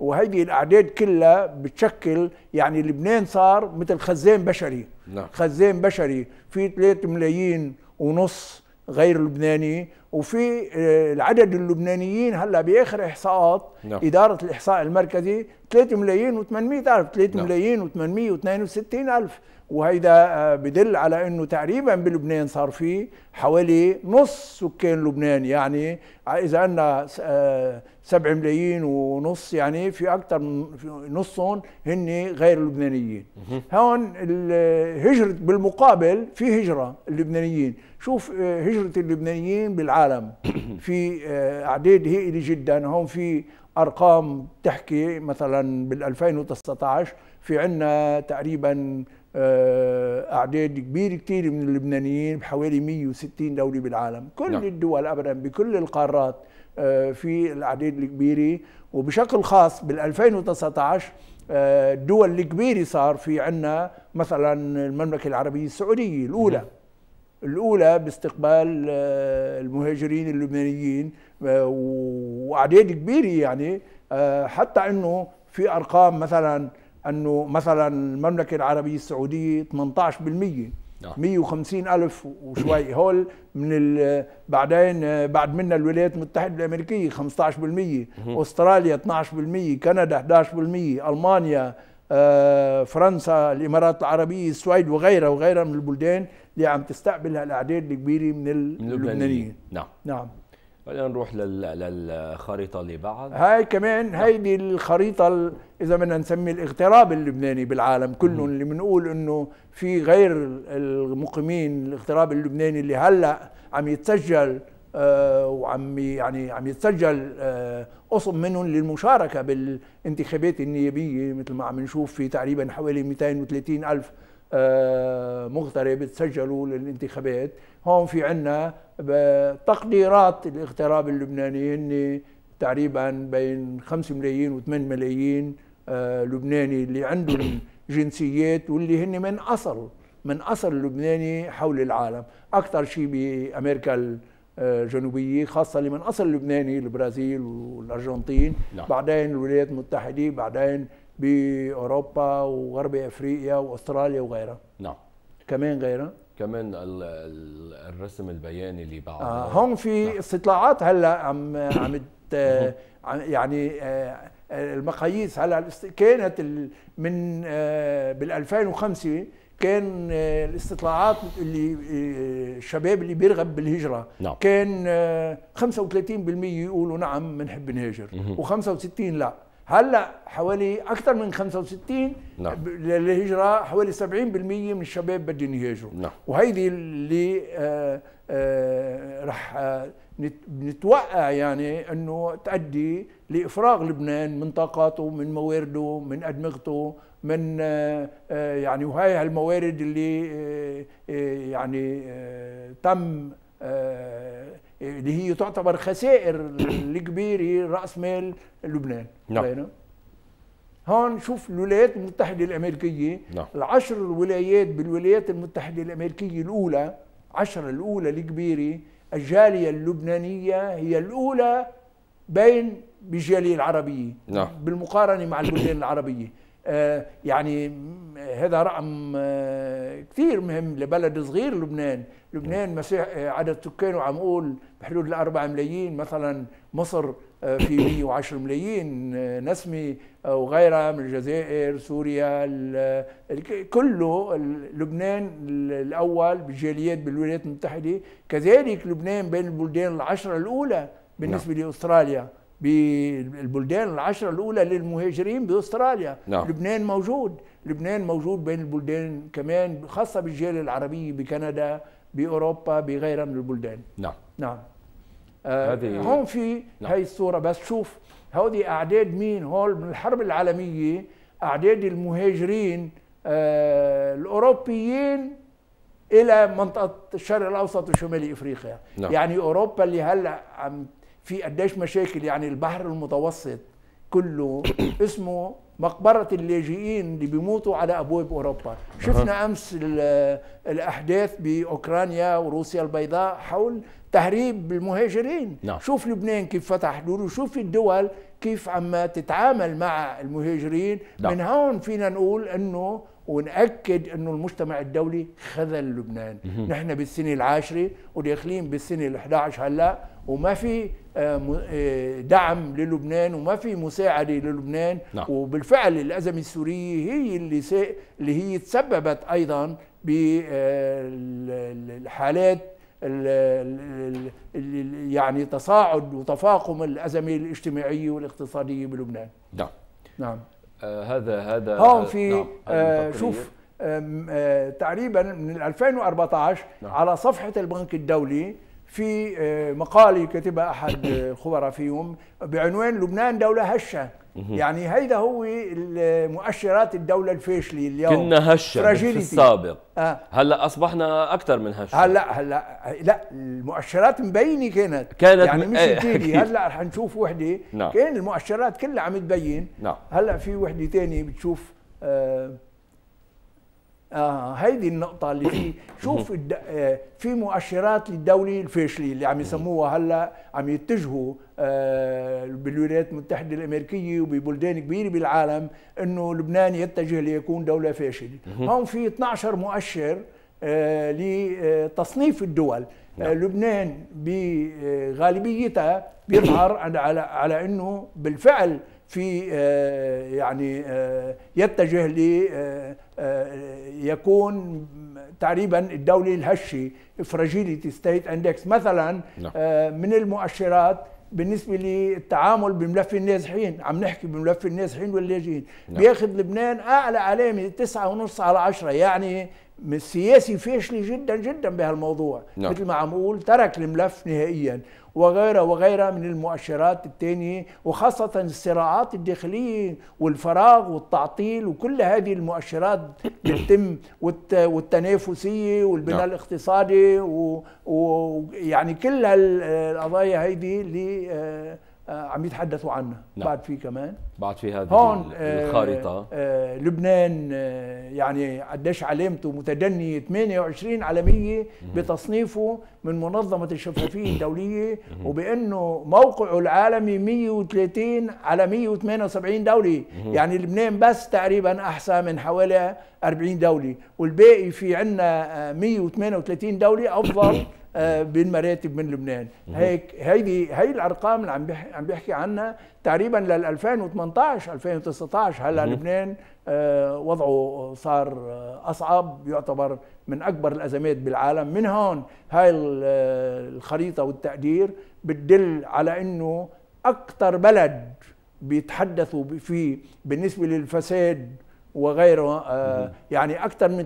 وهيدي الأعداد كلها بتشكل يعني لبنان صار مثل خزان بشري نعم. خزان بشري في 3 ملايين ونص غير لبناني وفي آه، العدد اللبنانيين هلا باخر احصاءات نعم. اداره الاحصاء المركزي 3 ملايين و800 الف 3 لا. نعم. ملايين و862 الف وهيدا آه، بدل على انه تقريبا بلبنان صار في حوالي نص سكان لبنان يعني اذا عندنا 7 آه، ملايين ونص يعني في اكثر من نصهم هن غير لبنانيين هون آه، هجرة بالمقابل في هجرة اللبنانيين شوف هجرة اللبنانيين بالعالم [coughs] في اعداد هائلة جدا هون في ارقام تحكي مثلا بال 2019 في عندنا تقريبا آه، اعداد كبير كثير من اللبنانيين بحوالي 160 دوله بالعالم كل نعم. الدول ابدا بكل القارات آه، في الاعداد الكبيره وبشكل خاص بال2019 آه، الدول الكبيره صار في عندنا مثلا المملكه العربيه السعوديه الاولى نعم. الاولى باستقبال المهاجرين اللبنانيين واعداد كبيره يعني حتى انه في ارقام مثلا انه مثلا المملكه العربيه السعوديه 18% 150 نعم. ألف وشوي هول من بعدين بعد منا الولايات المتحدة الأمريكية 15% أستراليا 12% كندا 11% ألمانيا آه، فرنسا الامارات العربيه السويد وغيرها وغيرها من البلدان اللي عم تستقبل هالاعداد الكبيره من, من اللبنانيين نعم نعم خلينا نروح للخريطه اللي بعد هاي كمان نعم. هيدي الخريطه اذا بدنا نسمي الاغتراب اللبناني بالعالم كله اللي بنقول انه في غير المقيمين الاغتراب اللبناني اللي هلا عم يتسجل آه وعم يعني عم يتسجل آه قسم منهم للمشاركه بالانتخابات النيابيه مثل ما عم نشوف في تقريبا حوالي 230 الف آه مغترب تسجلوا للانتخابات هون في عنا تقديرات الاغتراب اللبناني هن تقريبا بين 5 ملايين و8 ملايين آه، لبناني اللي عندهم [coughs] جنسيات واللي هن من اصل من اصل لبناني حول العالم اكثر شيء بامريكا آه، الجنوبيه خاصه اللي من اصل لبناني البرازيل والارجنتين لا. نعم. بعدين الولايات المتحده بعدين باوروبا وغرب افريقيا واستراليا وغيرها نعم كمان غيرها كمان الرسم البياني اللي بعده آه، هون في نعم. استطلاعات هلا عم [coughs] عم يعني آه، المقاييس هلا كانت من آه، بال 2005 كان الاستطلاعات اللي الشباب اللي بيرغب بالهجره نعم. كان 35% يقولوا نعم بنحب نهاجر و65 لا هلا حوالي اكثر من 65 نعم. للهجره حوالي 70% من الشباب بدهم يهاجروا نعم. وهيدي اللي آه، آه، رح آه، نتوقع يعني انه تؤدي لافراغ لبنان من طاقاته من موارده من ادمغته من يعني وهي هالموارد اللي يعني تم اللي هي تعتبر خسائر الكبيره راس مال لبنان نعم طيب. هون شوف الولايات المتحدة الأمريكية نعم. العشر ولايات بالولايات المتحدة الأمريكية الأولى عشر الأولى الكبيرة الجالية اللبنانية هي الأولى بين بالجالية العربية نعم. بالمقارنة مع البلدان العربية آه، يعني هذا رقم آه، كثير مهم لبلد صغير لبنان لبنان نعم. مسيح آه، عدد سكانه عم قول بحدود الأربعة ملايين مثلا مصر في 110 [coughs] ملايين نسمة وغيرها من الجزائر سوريا كله لبنان الأول بالجاليات بالولايات المتحدة كذلك لبنان بين البلدان العشرة الأولى بالنسبة نعم. لأستراليا بالبلدان العشرة الأولى للمهاجرين بأستراليا نعم. لبنان موجود لبنان موجود بين البلدان كمان خاصة بالجالية العربية بكندا بأوروبا بغيرها من البلدان نعم نعم آه هذه هون في نعم. هاي الصورة بس شوف هودي أعداد مين هول من الحرب العالمية أعداد المهاجرين آه الأوروبيين إلى منطقة الشرق الأوسط وشمال إفريقيا نعم. يعني أوروبا اللي هلأ عم في قديش مشاكل يعني البحر المتوسط كله [coughs] اسمه مقبرة اللاجئين اللي بيموتوا على أبواب أوروبا شفنا أمس الأحداث بأوكرانيا وروسيا البيضاء حول تهريب المهاجرين نعم. شوف لبنان كيف فتح حدوده شوف الدول كيف عم تتعامل مع المهاجرين نعم. من هون فينا نقول أنه ونأكد أنه المجتمع الدولي خذل لبنان نحن بالسنة العاشرة وداخلين بالسنة ال11 هلأ وما في آه، آه، دعم للبنان وما في مساعدة للبنان نعم. وبالفعل الأزمة السورية هي اللي, اللي هي تسببت أيضا بالحالات آه، يعني تصاعد وتفاقم الأزمة الاجتماعية والاقتصادية بلبنان نعم نعم آه هذا هذا هون في نعم. آه شوف آه تقريبا من 2014 نعم. على صفحة البنك الدولي في آه، مقال كتبها احد آه، الخبراء في يوم بعنوان لبنان دوله هشه يعني هيدا هو مؤشرات الدولة الفاشلة اليوم كنا هشة في السابق آه. هلا أصبحنا أكثر من هشة هلا هلا لا المؤشرات مبينة كانت كانت يعني مش جديدة ايه هلا رح نشوف وحدة نعم. كان المؤشرات كلها عم تبين نعم. هلا في وحدة ثانية بتشوف آه آه هيدي النقطة اللي في [coughs] شوف الد... آه في مؤشرات للدولة الفاشلة اللي عم يسموها هلا عم يتجهوا آه بالولايات المتحدة الأمريكية وببلدان كبيرة بالعالم إنه لبنان يتجه ليكون دولة فاشلة، هون في 12 مؤشر آه لتصنيف الدول آه نعم. لبنان بغالبيتها آه، بيظهر على على إنه بالفعل في آه، يعني آه، يتجه ل آه، يكون تقريبا الدولة الهشة فراجيليتي ستيت اندكس مثلا نعم. آه، من المؤشرات بالنسبة للتعامل بملف النازحين عم نحكي بملف النازحين واللاجئين نعم. بياخذ لبنان أعلى علامة تسعة ونص على عشرة يعني السياسي فاشل جدا جدا بهالموضوع نعم. مثل ما عم اقول ترك الملف نهائيا وغيرها وغيرها من المؤشرات التانية وخاصة الصراعات الداخلية والفراغ والتعطيل وكل هذه المؤشرات يتم والتنافسية والبناء نعم. الاقتصادي ويعني كل هالقضايا هيدي اللي آه، آه، عم يتحدثوا عنها نعم. بعد في كمان بعد في هذه هون آه، الخارطة آه لبنان آه يعني قديش علامته متدنية 28 على 100 بتصنيفه من منظمة الشفافية [coughs] الدولية وبأنه موقعه العالمي 130 على 178 دولة يعني لبنان بس تقريبا أحسن من حوالي 40 دولة والباقي في عندنا 138 آه، دولة أفضل [coughs] آه، بالمراتب من لبنان هيك هيدي هي الارقام اللي عم عم بيحكي عنها تقريبا لل 2018 2019 هلا لبنان آه، وضعه صار آه، اصعب يعتبر من اكبر الازمات بالعالم من هون هاي الخريطه والتقدير بتدل على انه اكثر بلد بيتحدثوا فيه بالنسبه للفساد وغيره آه، يعني اكثر من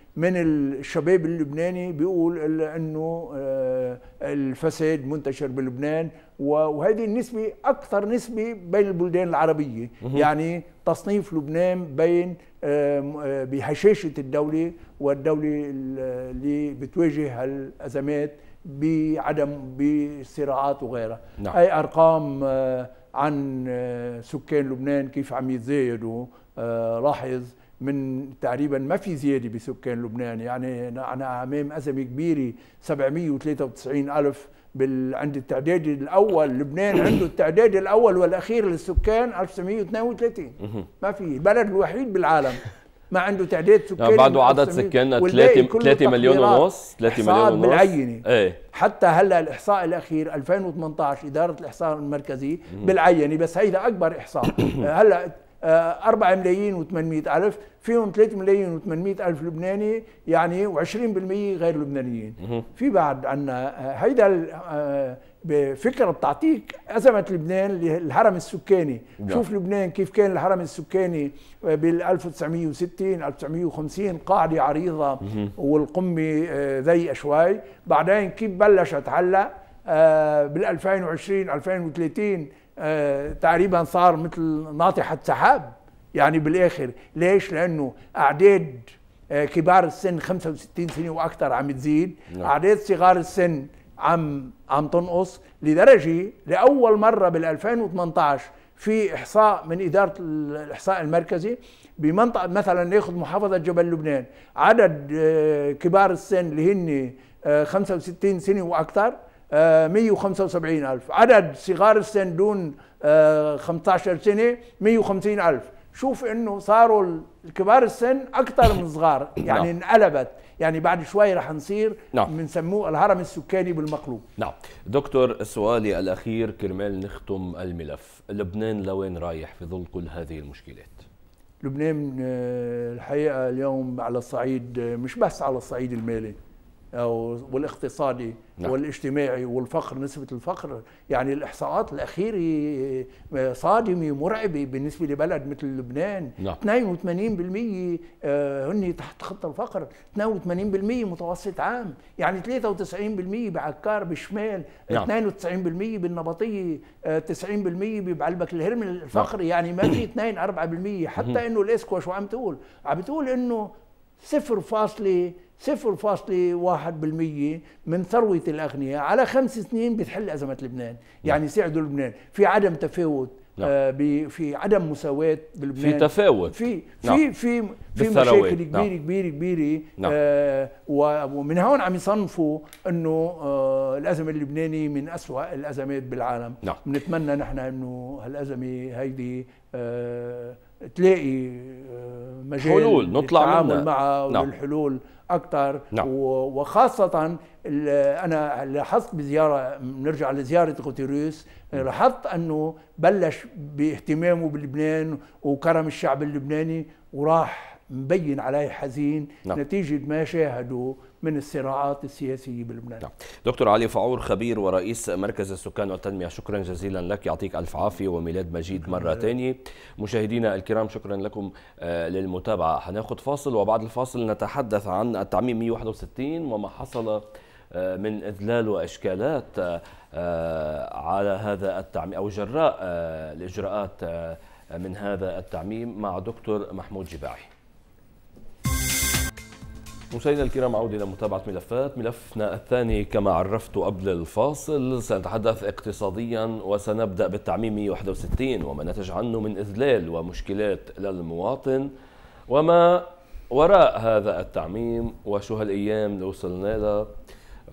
92% من الشباب اللبناني بيقول انه آه، الفساد منتشر بلبنان وهذه النسبه اكثر نسبه بين البلدان العربيه يعني تصنيف لبنان بين آه، بهشاشه الدوله والدوله اللي بتواجه الازمات بعدم بصراعات وغيرها نعم. اي ارقام عن آه، سكان لبنان كيف عم يتزايدوا آه، لاحظ من تقريبا ما في زياده بسكان لبنان يعني انا امام ازمه كبيره 793 الف بال... عند التعداد الاول لبنان عنده التعداد الاول والاخير للسكان 1932 ما في البلد الوحيد بالعالم [laughs] ما عنده تعداد سكاني يعني بعده عدد سكان 3 3 مليون ونص 3 مليون ونص بالعينه ايه حتى هلا الاحصاء الاخير 2018 اداره الاحصاء المركزي بالعينه بس هيدا اكبر احصاء [coughs] هلا 4 آه، ملايين و800 ألف فيهم 3 ملايين و800 ألف لبناني يعني و20% غير لبنانيين في بعد عنا آه، هيدا بفكره بتعطيك ازمه لبنان للهرم السكاني ده. نعم. شوف لبنان كيف كان الهرم السكاني آه، بال 1960 1950 قاعده عريضه والقمه آه، ضيقه شوي بعدين كيف بلشت هلا بال 2020 2030 تقريبا صار مثل ناطحه سحاب يعني بالاخر ليش لانه اعداد آه، كبار السن 65 سنه واكثر عم تزيد نعم. اعداد صغار السن عم عم تنقص لدرجه لاول مره بال 2018 في احصاء من اداره الاحصاء المركزي بمنطقه مثلا ناخذ محافظه جبل لبنان عدد آه، كبار السن اللي هن 65 آه، سنه واكثر 175 آه، ألف عدد صغار السن دون 15 سنة 150 ألف شوف انه صاروا كبار السن اكثر من الصغار يعني نعم. انقلبت يعني بعد شوي رح نصير نعم بنسموه الهرم السكاني بالمقلوب نعم دكتور سؤالي الاخير كرمال نختم الملف لبنان لوين رايح في ظل كل هذه المشكلات لبنان آه، الحقيقه اليوم على الصعيد آه، مش بس على الصعيد المالي والاقتصادي نعم. والاجتماعي والفقر نسبة الفقر يعني الإحصاءات الأخيرة آه، صادمة مرعبة بالنسبة لبلد مثل لبنان نعم. 82% آه، هن تحت خط الفقر 82% متوسط عام يعني 93% بعكار بالشمال نعم. 92% بالنبطية 90% ببعلبك الهرمل الفقر نعم. يعني ما في 2 4% حتى انه شو وعم تقول عم بتقول انه 0.5 0.1% من ثروة الأغنياء على خمس سنين بتحل أزمة لبنان نعم. يعني ساعدوا لبنان في عدم تفاوت نعم. آه في عدم مساواة بلبنان في تفاوت في نعم. في في في مشاكل نعم. كبيرة نعم. كبيرة كبيرة نعم. آه ومن هون عم يصنفوا انه آه الأزمة اللبنانية من أسوأ الأزمات بالعالم نعم. بنتمنى نحن انه هالأزمة هيدي آه تلاقي آه، مجال حلول نطلع منها مع نعم. والحلول اكثر نعم. وخاصه انا لاحظت بزياره بنرجع لزياره غوتيريوس لاحظت انه بلش باهتمامه بلبنان وكرم الشعب اللبناني وراح مبين عليه حزين نعم. نتيجه ما شاهدوا من الصراعات السياسية بلبنان نعم. دكتور علي فعور خبير ورئيس مركز السكان والتنمية شكرا جزيلا لك يعطيك ألف عافية وميلاد مجيد مرة ثانية مشاهدينا الكرام شكرا لكم آه، للمتابعة حناخذ فاصل وبعد الفاصل نتحدث عن التعميم 161 وما حصل آه، من إذلال وإشكالات آه، على هذا التعميم أو جراء الإجراءات من هذا التعميم مع دكتور محمود جباعي مشاهدينا الكرام عودة متابعة ملفات ملفنا الثاني كما عرفت قبل الفاصل سنتحدث اقتصاديا وسنبدأ بالتعميم 161 وما نتج عنه من إذلال ومشكلات للمواطن وما وراء هذا التعميم وشو هالأيام اللي وصلنا لها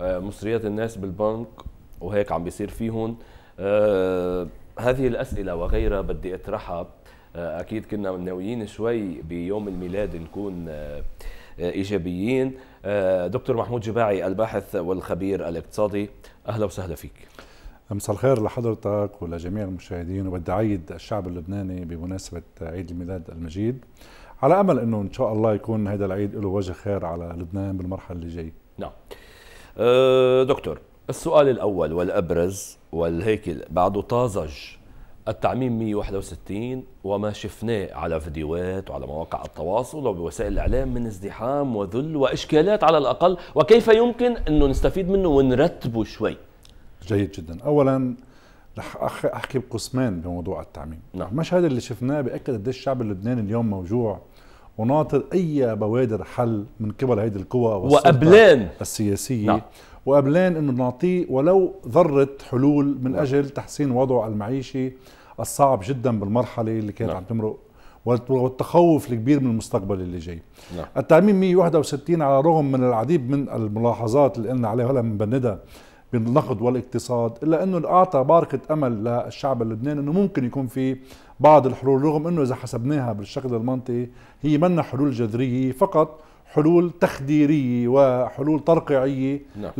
آه، مصريات الناس بالبنك وهيك عم بيصير فيهم آه، هذه الأسئلة وغيرها بدي أطرحها آه، أكيد كنا ناويين شوي بيوم الميلاد نكون ايجابيين آه، دكتور محمود جباعي الباحث والخبير الاقتصادي اهلا وسهلا فيك مساء الخير لحضرتك ولجميع المشاهدين وبدي اعيد الشعب اللبناني بمناسبه عيد الميلاد المجيد على امل انه ان شاء الله يكون هذا العيد له وجه خير على لبنان بالمرحله اللي جايه نعم أه دكتور السؤال الاول والابرز والهيك بعده طازج التعميم 161 وما شفناه على فيديوهات وعلى مواقع التواصل وبوسائل الإعلام من ازدحام وذل وإشكالات على الأقل وكيف يمكن أنه نستفيد منه ونرتبه شوي جيد جدا أولا رح أحكي بقسمين بموضوع التعميم نعم. المشهد اللي شفناه بأكد قديش الشعب اللبناني اليوم موجوع وناطر أي بوادر حل من قبل هيدي القوى والسلطة السياسية نعم. وقبلان انه نعطيه ولو ذره حلول من نعم. اجل تحسين وضعه المعيشي الصعب جدا بالمرحله اللي كانت نعم. عم تمرق والتخوف الكبير من المستقبل اللي جاي نعم. التعميم 161 على الرغم من العديد من الملاحظات اللي قلنا عليها هلا بنبندها بالنقد والاقتصاد الا انه اعطى بارقه امل للشعب اللبناني انه ممكن يكون في بعض الحلول رغم انه اذا حسبناها بالشكل المنطقي هي منا حلول جذريه فقط حلول تخديرية وحلول ترقيعية نعم.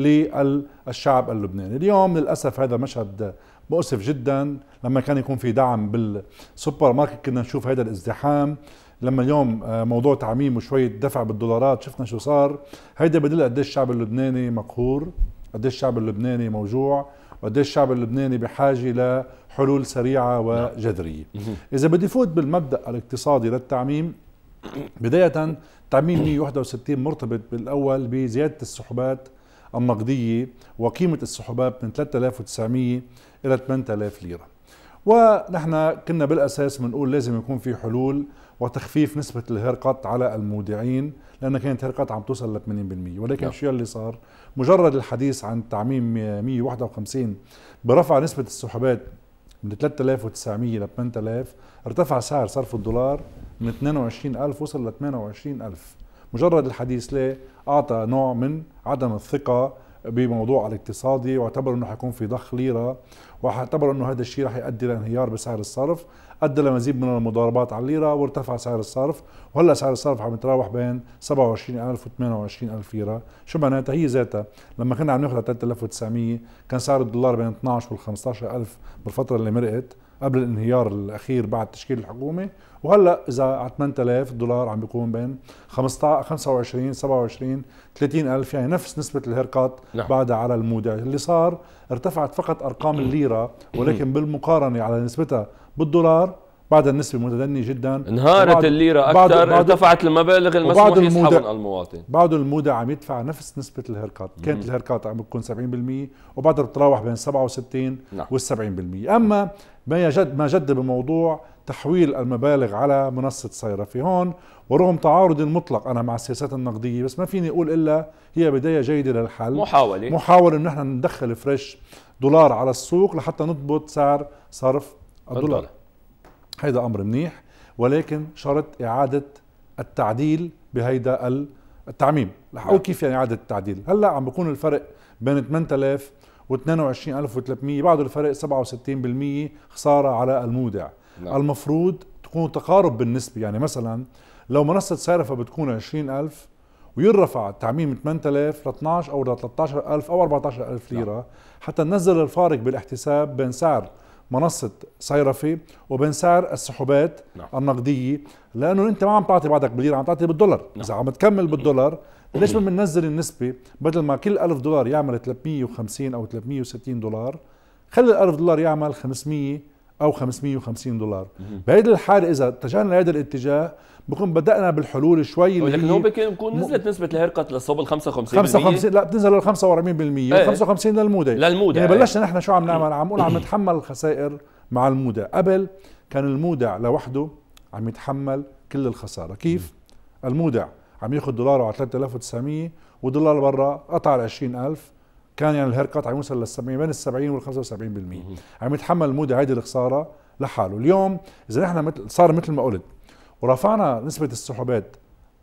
للشعب اللبناني اليوم للأسف هذا مشهد مؤسف جدا لما كان يكون في دعم بالسوبر ماركت كنا نشوف هذا الازدحام لما اليوم آه، موضوع تعميم وشوية دفع بالدولارات شفنا شو صار هيدا بدل قديش الشعب اللبناني مقهور قديش الشعب اللبناني موجوع وقديش الشعب اللبناني بحاجة لحلول سريعة نعم. وجذرية إذا بدي فوت بالمبدأ الاقتصادي للتعميم [clears throat] بداية تعميم 161 مرتبط بالاول بزياده السحوبات النقديه وقيمه السحوبات من 3900 الى 8000 ليره. ونحن كنا بالاساس بنقول لازم يكون في حلول وتخفيف نسبه الهرقات على المودعين لان كانت هرقات عم توصل ل 80% ولكن نعم. شو اللي صار مجرد الحديث عن تعميم 151 برفع نسبه السحوبات من 3900 ل 8000 ارتفع سعر صرف الدولار من 22000 وصل ل 28000 مجرد الحديث ليه اعطى نوع من عدم الثقه بموضوع الاقتصادي واعتبروا انه حيكون في ضخ ليره واعتبروا انه هذا الشيء رح يؤدي لانهيار بسعر الصرف ادى لمزيد من المضاربات على الليره وارتفع سعر الصرف وهلا سعر الصرف عم يتراوح بين 27000 و 28000 ليره شو معناتها هي ذاتها لما كنا عم ناخذ 3900 كان سعر الدولار بين 12 و 15000 بالفتره اللي مرقت قبل الانهيار الاخير بعد تشكيل الحكومه وهلا اذا على 8000 دولار عم بيكون بين 15 25 27 30000 يعني نفس نسبه الهيركات نعم. بعدها على المودع اللي صار ارتفعت فقط ارقام [clears throat] الليره ولكن بالمقارنه على نسبتها بالدولار بعد النسبة متدني جدا انهارت الليرة أكثر بعد ارتفعت المبالغ المسموح يسحبها المواطن بعض المودع عم يدفع نفس نسبة الهرقات كانت الهرقات عم تكون 70% وبعدها بتتراوح بين 67 نعم. وال 70% أما ما جد ما جد بموضوع تحويل المبالغ على منصة في هون ورغم تعارضي المطلق أنا مع السياسات النقدية بس ما فيني أقول إلا هي بداية جيدة للحل محاولة محاولة إن احنا ندخل فريش دولار على السوق لحتى نضبط سعر صرف الدولار هيدا امر منيح ولكن شرط اعاده التعديل بهيدا التعميم رح اقول نعم. كيف يعني اعاده التعديل هلا عم بكون الفرق بين 8000 و 22300 بعد الفرق 67% خساره على المودع لا. نعم. المفروض تكون تقارب بالنسبه يعني مثلا لو منصه صارفه بتكون 20000 ويرفع التعميم 8000 ل 12 او ل 13000 او 14000 نعم. ليره لا. حتى ننزل الفارق بالاحتساب بين سعر منصه صيرفي وبين سعر السحوبات نعم. النقديه لانه انت ما عم تعطي بعدك بالليره عم تعطي بالدولار نعم. اذا عم تكمل بالدولار ليش ما بننزل النسبه بدل ما كل 1000 دولار يعمل 350 او 360 دولار خلي ال 1000 دولار يعمل 500 او 550 دولار بهيدي الحاله اذا اتجهنا لهذا الاتجاه بكون بدانا بالحلول شوي اللي هو بكون نزلت نسبه الهرقت للصوب ال 55 55 لا بتنزل لل 45% ايه. 55 للمودع للمودع يعني إيه. بلشنا نحن شو عم نعمل عم نقول عم نتحمل الخسائر مع المودع قبل كان المودع لوحده عم يتحمل كل الخساره كيف م. المودع عم ياخذ دولاره على 3900 ودولار برا قطع ال 20000 كان يعني الهيركت عم يوصل لل 70 بين ال 70 وال 75% عم يتحمل المودع هيدي الخساره لحاله اليوم اذا نحن مثل صار مثل ما قلت ورفعنا نسبة السحوبات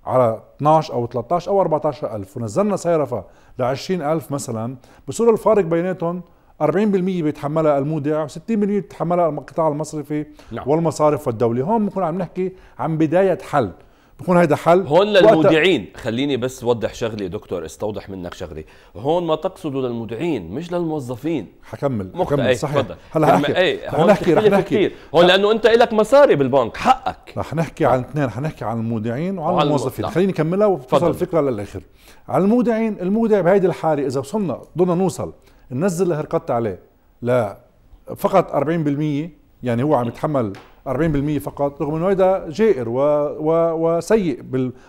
على 12 او 13 او 14 ألف ونزلنا صيرفه ل ألف مثلا بصير الفارق بيناتهم 40% بيتحملها المودع و60% بيتحملها القطاع المصرفي نعم. والمصارف والدولي هون بنكون عم نحكي عن بدايه حل بكون هيدا حل هون للمودعين خليني بس وضح شغلي دكتور استوضح منك شغلي هون ما تقصده للمودعين مش للموظفين حكمل مخت... حكمل إيه، صحيح فضل. هلا حكي ايه هون نحكي رح نحكي كتير. هون لانه انت لك مصاري بالبنك حقك رح نحكي عن اثنين حنحكي عن المودعين وعن الموظفين الم... نعم. خليني كملها وتصل الفكره للاخر على المودعين المودع بهيدي الحاله اذا وصلنا ضلنا نوصل ننزل الهرقات عليه لا فقط 40% يعني هو عم يتحمل 40% فقط رغم انه هذا جائر و... و... وسيء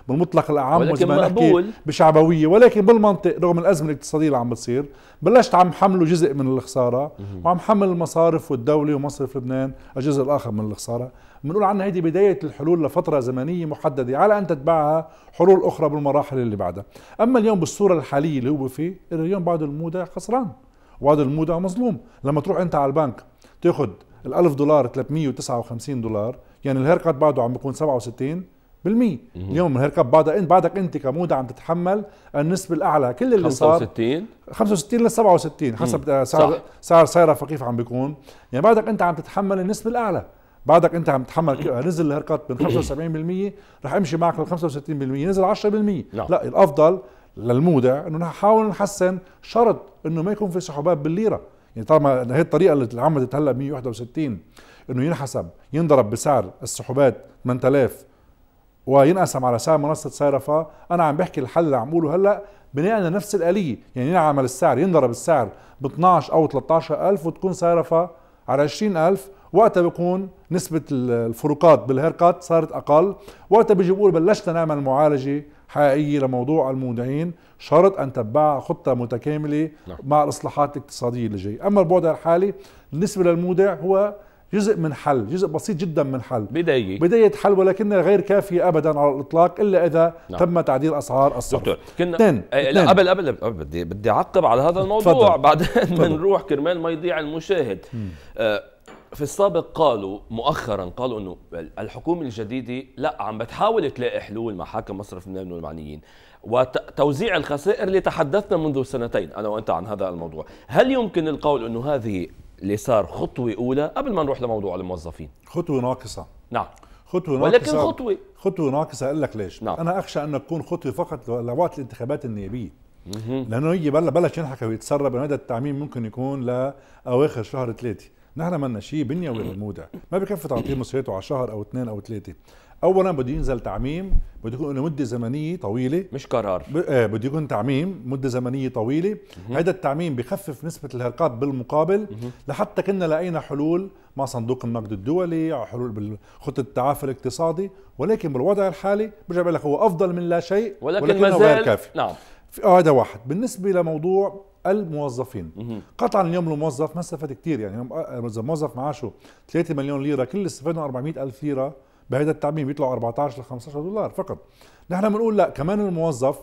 بالمطلق الاعم ولكن مقبول بشعبويه ولكن بالمنطق رغم الازمه الاقتصاديه اللي عم بتصير بلشت عم حمله جزء من الخساره وعم حمل المصارف والدوله ومصرف لبنان الجزء الاخر من الخساره بنقول عنها هيدي بداية الحلول لفترة زمنية محددة على أن تتبعها حلول أخرى بالمراحل اللي بعدها أما اليوم بالصورة الحالية اللي هو فيه اليوم بعد المودع خسران وهذا المودع مظلوم لما تروح أنت على البنك تاخذ ال1000 دولار 359 دولار يعني الهير كات بعده عم بيكون 67 بالمية اليوم الهير كات بعدك انت بعدك انت كمودة عم تتحمل النسبة الأعلى كل اللي 65 صار 65 65 لل 67 حسب سعر سعر صيرفة كيف عم بيكون يعني بعدك انت عم تتحمل النسبة الأعلى بعدك انت عم تتحمل [clears throat] نزل الهير كات من 75% رح امشي معك لل 65% نزل 10% لا, نعم. لا الافضل للمودع انه نحاول نحسن شرط انه ما يكون في سحوبات بالليره يعني طالما هي الطريقه اللي اتعملت هلا 161 انه ينحسب ينضرب بسعر السحوبات 8000 وينقسم على سعر منصه صيرفه انا عم بحكي الحل اللي عم بقوله هلا بناء على نفس الاليه يعني ينعمل السعر ينضرب السعر ب 12 او 13000 وتكون صيرفه على 20000 وقتها بيكون نسبة الفروقات بالهيركات صارت أقل وقتها بيجي بقول بلشنا نعمل معالجة حقيقية لموضوع المودعين شرط أن تتبع خطة متكاملة نعم. مع الإصلاحات الاقتصادية اللي جاية أما البعد الحالي بالنسبة للمودع هو جزء من حل جزء بسيط جدا من حل بداية بداية حل ولكنها غير كافية أبدا على الإطلاق إلا إذا نعم. تم تعديل أسعار الصرف دكتور كنا اتنين. اه لا قبل قبل بدي بدي أعقب على هذا الموضوع تفضل. [laughs] بعدين بنروح كرمال ما يضيع المشاهد آه في السابق قالوا مؤخرا قالوا انه الحكومه الجديده لا عم بتحاول تلاقي حلول مع حاكم مصرف المال والمعنيين وتوزيع الخسائر اللي تحدثنا منذ سنتين انا وانت عن هذا الموضوع، هل يمكن القول انه هذه اللي صار خطوه اولى قبل ما نروح لموضوع الموظفين؟ خطوه ناقصه نعم خطوه ناقصه ولكن خطوه خطوه ناقصه اقول لك ليش؟ نعم. انا اخشى انها تكون خطوه فقط لوقت الانتخابات النيابيه لانه هي بلش ينحكى ويتسرب مدى التعميم ممكن يكون لاواخر شهر ثلاثه نحن لنا شيء بنيوي المودع، ما بكفي تعطيه مصيرته على شهر او اثنين او ثلاثه اولا بده ينزل تعميم بده يكون له مده زمنيه طويله مش قرار ب... آه بده يكون تعميم مده زمنيه طويله هذا التعميم بخفف نسبه الهرقات بالمقابل مه. لحتى كنا لقينا حلول مع صندوق النقد الدولي او حلول بخطه التعافي الاقتصادي ولكن بالوضع الحالي برجع بقول لك هو افضل من لا شيء ولكن, ولكن ما زال كافي نعم آه، هذا آه واحد بالنسبه لموضوع الموظفين مه. قطعا اليوم الموظف ما استفاد كثير يعني اذا آه، موظف معاشه 3 مليون ليره كل اللي استفادوا 400 الف ليره بهذا التعميم بيطلعوا 14 ل 15 دولار فقط نحن بنقول لا كمان الموظف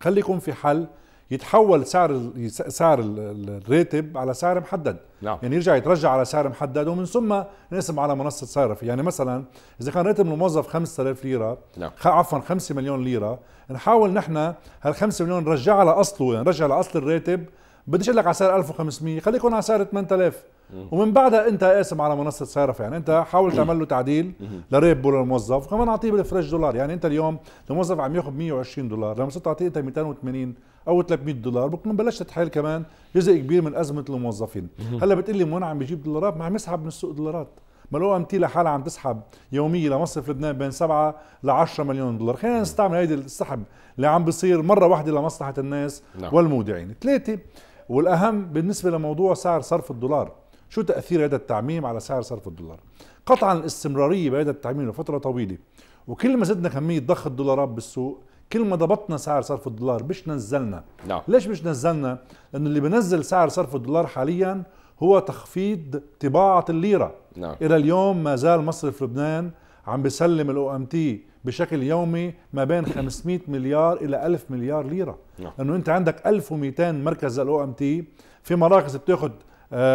خلي يكون في حل يتحول سعر سعر الراتب على سعر محدد نعم. يعني يرجع يترجع على سعر محدد ومن ثم نقسم على منصه صرف يعني مثلا اذا كان راتب الموظف 5000 ليره نعم. عفوا 5 مليون ليره نحاول نحن هال 5 مليون نرجعها لاصله يعني نرجع لاصل الراتب بديش اقول لك على سعر 1500 خليكم على سعر 8000 ومن بعدها انت قاسم على منصه صرف يعني انت حاول تعمل له تعديل لراتبه للموظف كمان اعطيه بالفريش دولار يعني انت اليوم الموظف عم ياخذ 120 دولار لما صرت تعطيه انت 280 او 300 دولار بكون بلشت تحل كمان جزء كبير من ازمه الموظفين هلا بتقول لي وين عم بيجيب دولارات ما عم يسحب من السوق دولارات ما الاو ام تي لحالها عم تسحب يوميا لمصرف لبنان بين 7 ل 10 مليون دولار خلينا نستعمل هيدي السحب اللي عم بيصير مره واحده لمصلحه الناس نعم. والمودعين ثلاثه والاهم بالنسبه لموضوع سعر صرف الدولار شو تاثير هذا التعميم على سعر صرف الدولار قطعا الاستمراريه بهذا التعميم لفتره طويله وكل ما زدنا كميه ضخ الدولارات بالسوق كل ما ضبطنا سعر صرف الدولار مش نزلنا لا. نعم. ليش مش نزلنا لانه اللي بنزل سعر صرف الدولار حاليا هو تخفيض طباعه الليره نعم. الى اليوم ما زال مصرف لبنان عم بيسلم الاو ام تي بشكل يومي ما بين 500 مليار الى 1000 مليار ليره نعم. لانه انت عندك 1200 مركز الاو ام تي في مراكز بتاخذ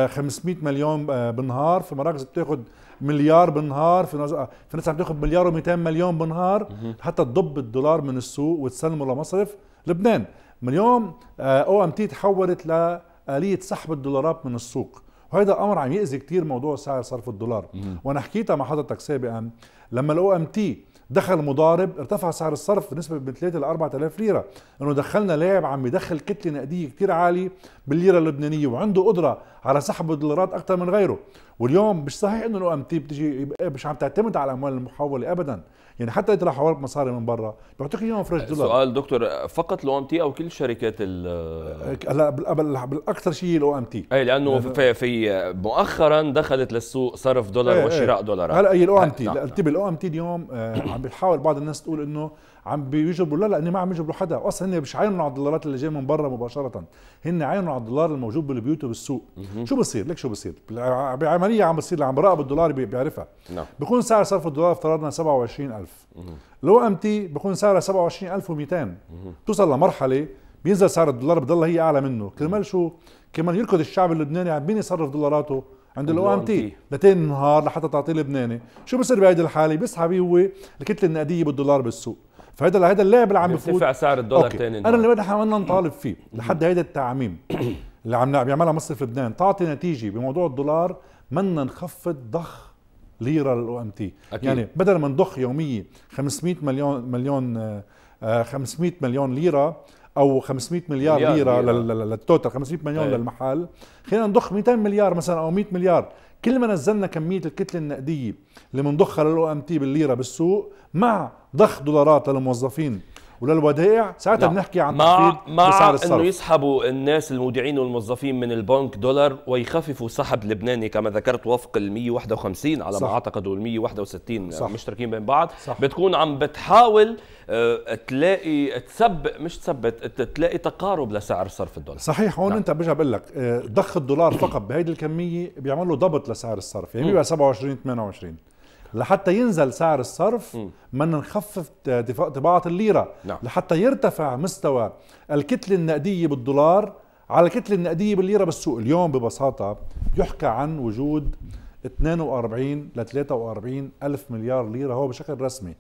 500 آه، مليون آه، بالنهار في مراكز بتاخد مليار بالنهار في نز... آه، في ناس عم تاخد مليار و200 مليون بالنهار حتى تضب الدولار من السوق وتسلمه لمصرف لبنان من اليوم او ام تي تحولت لآلية سحب الدولارات من السوق وهذا امر عم يأذي كثير موضوع سعر صرف الدولار وانا حكيتها مع حضرتك سابقا لما الاو ام تي دخل مضارب ارتفع سعر الصرف بنسبه من 3 ل 4000 ليره انه دخلنا لاعب عم يدخل كتله نقديه كتير عاليه بالليره اللبنانيه وعنده قدره على سحب الدولارات اكثر من غيره واليوم مش صحيح انه الام تي بتجي مش عم تعتمد على الاموال المحوله ابدا يعني حتى راح حوالك مصاري من برا بيعطيك اياهم فريش دولار سؤال دكتور فقط الاو ام تي او كل شركات ال هلا بالاكثر شيء الاو ام تي اي لانه في, في مؤخرا دخلت للسوق صرف دولار إيه، إيه. وشراء دولار هلا هي الاو ام تي الاو ام تي اليوم آه، عم بيحاول بعض الناس تقول انه عم بيجبروا لا لاني ما عم يجبروا حدا اصلا هن مش عاينوا على الدولارات اللي جايه من برا مباشره هن عاينوا على الدولار الموجود بالبيوت وبالسوق شو بصير لك شو بصير بعمليه عم بتصير عم براقب الدولار بيعرفها نعم بكون سعر صرف الدولار افترضنا 27000 لو تي بكون سعرها 27200 بتوصل لمرحله بينزل سعر الدولار بضل هي اعلى منه كرمال شو كرمال يركض الشعب اللبناني عم بين يصرف دولاراته عند الاو ام تي لتاني نهار لحتى تعطيه لبناني شو بصير بهيدي الحاله بيسحب هو الكتله النقديه بالدولار بالسوق فهذا هذا اللاعب اللي عم بفوت سعر الدولار أوكي. تاني انا اللي بدنا حاولنا نطالب فيه لحد هيدا التعميم [clears throat] اللي عم بيعملها مصرف لبنان تعطي نتيجه بموضوع الدولار منا نخفض ضخ ليره للاو ام تي يعني بدل ما نضخ يوميا 500 مليون مليون 500 آه، مليون ليره او 500 مليار, مليار ليره, ليرة. للتوتال 500 مليون أيه. للمحل خلينا نضخ 200 مليار مثلا او 100 مليار كل ما نزلنا كميه الكتله النقديه اللي بنضخها للاو ام تي بالليره بالسوق مع ضخ دولارات للموظفين وللودائع ساعتها نعم. بنحكي عن مع مع انه يسحبوا الناس المودعين والموظفين من البنك دولار ويخففوا سحب لبناني كما ذكرت وفق ال 151 على صح. ما اعتقد وال 161 مشتركين بين بعض صح. بتكون عم بتحاول آه، تلاقي تسبق مش تثبت تلاقي تقارب لسعر صرف الدولار صحيح هون نعم. انت برجع بقول لك آه، ضخ الدولار فقط بهيدي الكميه بيعمل له ضبط لسعر الصرف يعني بيبقى 27 28 لحتى ينزل سعر الصرف بدنا نخفف طباعة الليرة نعم. لحتى يرتفع مستوى الكتلة النقدية بالدولار على الكتلة النقدية بالليرة بالسوق اليوم ببساطة يحكى عن وجود 42 ل 43 ألف مليار ليرة هو بشكل رسمي